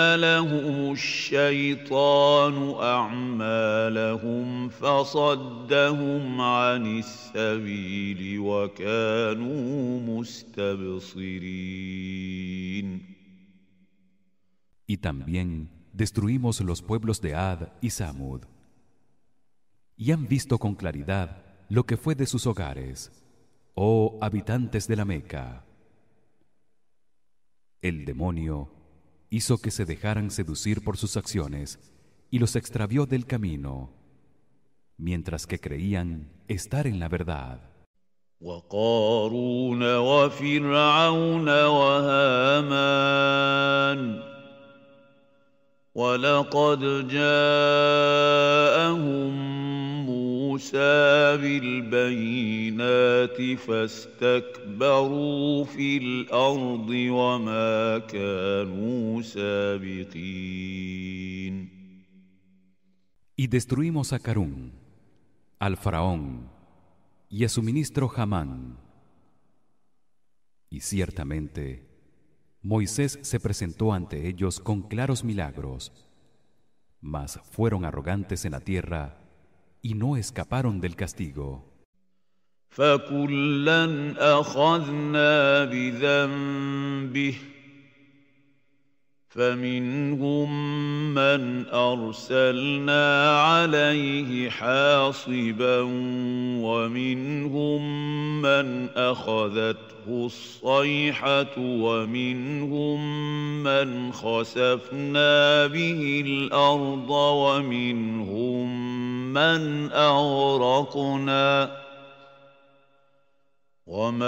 destruimos los pueblos de Ad y Samud. Y han visto con claridad lo que fue de sus hogares, oh habitantes de la Meca. El demonio hizo que se dejaran seducir por sus acciones y los extravió del camino mientras que creían estar en la verdad. Y destruimos a Carún, al faraón y a su ministro Hamán. Y ciertamente Moisés se presentó ante ellos con claros milagros, mas fueron arrogantes en la tierra y no escaparon del castigo. فكلا اخذنا بذنبه فمنهم من ارسلنا عليه حاصبا ومنهم من اخذته الصيحه ومنهم من خسفنا به الارض ومنهم من اغرقنا Y a todos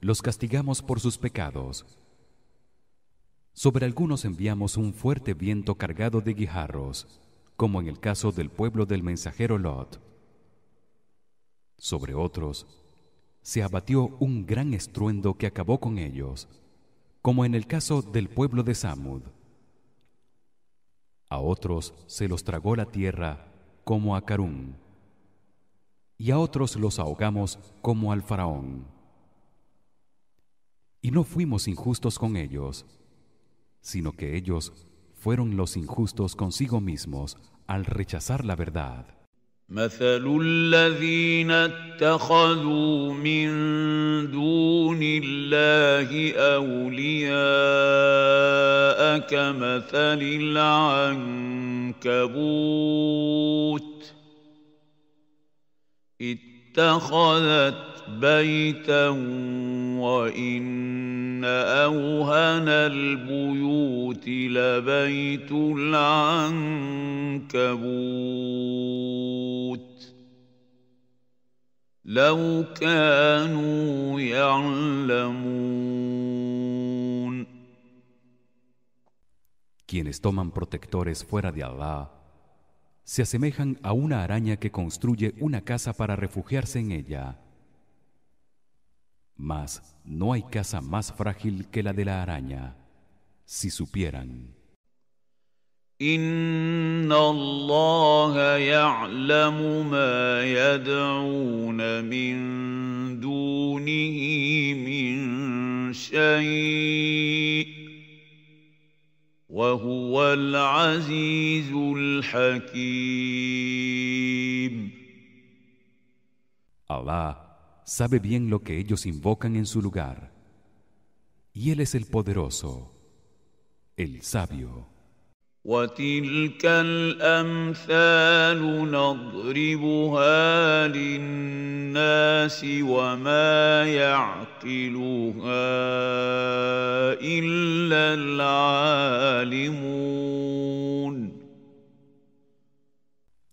los castigamos por sus pecados. Sobre algunos enviamos un fuerte viento cargado de guijarros, como en el caso del pueblo del mensajero Lot sobre otros se abatió un gran estruendo que acabó con ellos como en el caso del pueblo de Samud a otros se los tragó la tierra como a Carún y a otros los ahogamos como al faraón y no fuimos injustos con ellos sino que ellos fueron los injustos consigo mismos al rechazar la verdad مثل الذين اتخذوا من دون الله اولياء كمثل العنكبوت اتخذت Quienes toman protectores fuera de Allah se asemejan a una araña que construye una casa para refugiarse en ella mas no hay casa más frágil que la de la araña si supieran Inna Allaha ya'lamu ma yad'un min dunihi min shay' wa huwa al-'azizul hakim Allah sabe bien lo que ellos invocan en su lugar y él es el poderoso el sabio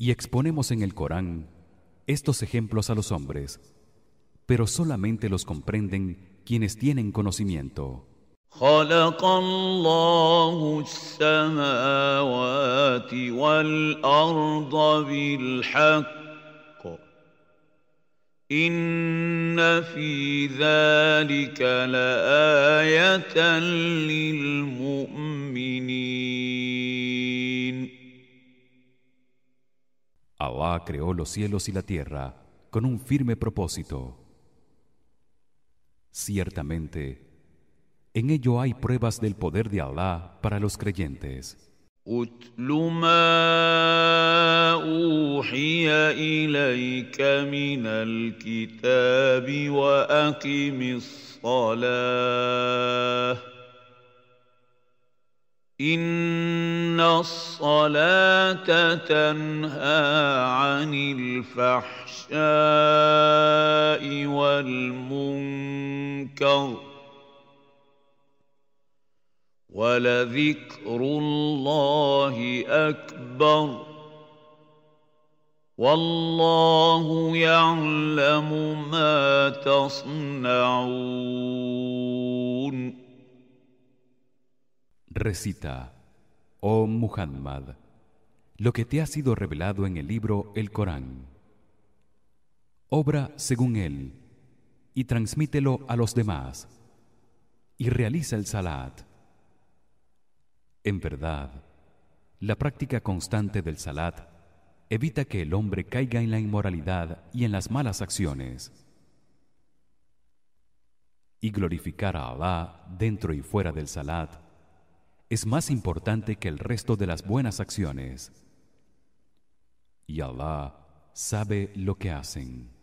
Y exponemos en el Corán estos ejemplos a los hombres pero solamente los comprenden quienes tienen conocimiento. خلق creó los cielos y la tierra con un firme propósito. Ciertamente, en ello hay pruebas del poder de Allah para los creyentes. ان الصلاه تنهى عن الفحشاء والمنكر ولذكر الله اكبر والله يعلم ما تصنعون Recita, oh Muhammad, lo que te ha sido revelado en el libro el Corán. Obra según él y transmítelo a los demás y realiza el salat. En verdad, la práctica constante del salat evita que el hombre caiga en la inmoralidad y en las malas acciones. Y glorificar a Alá dentro y fuera del salat es más importante que el resto de las buenas acciones y Allah sabe lo que hacen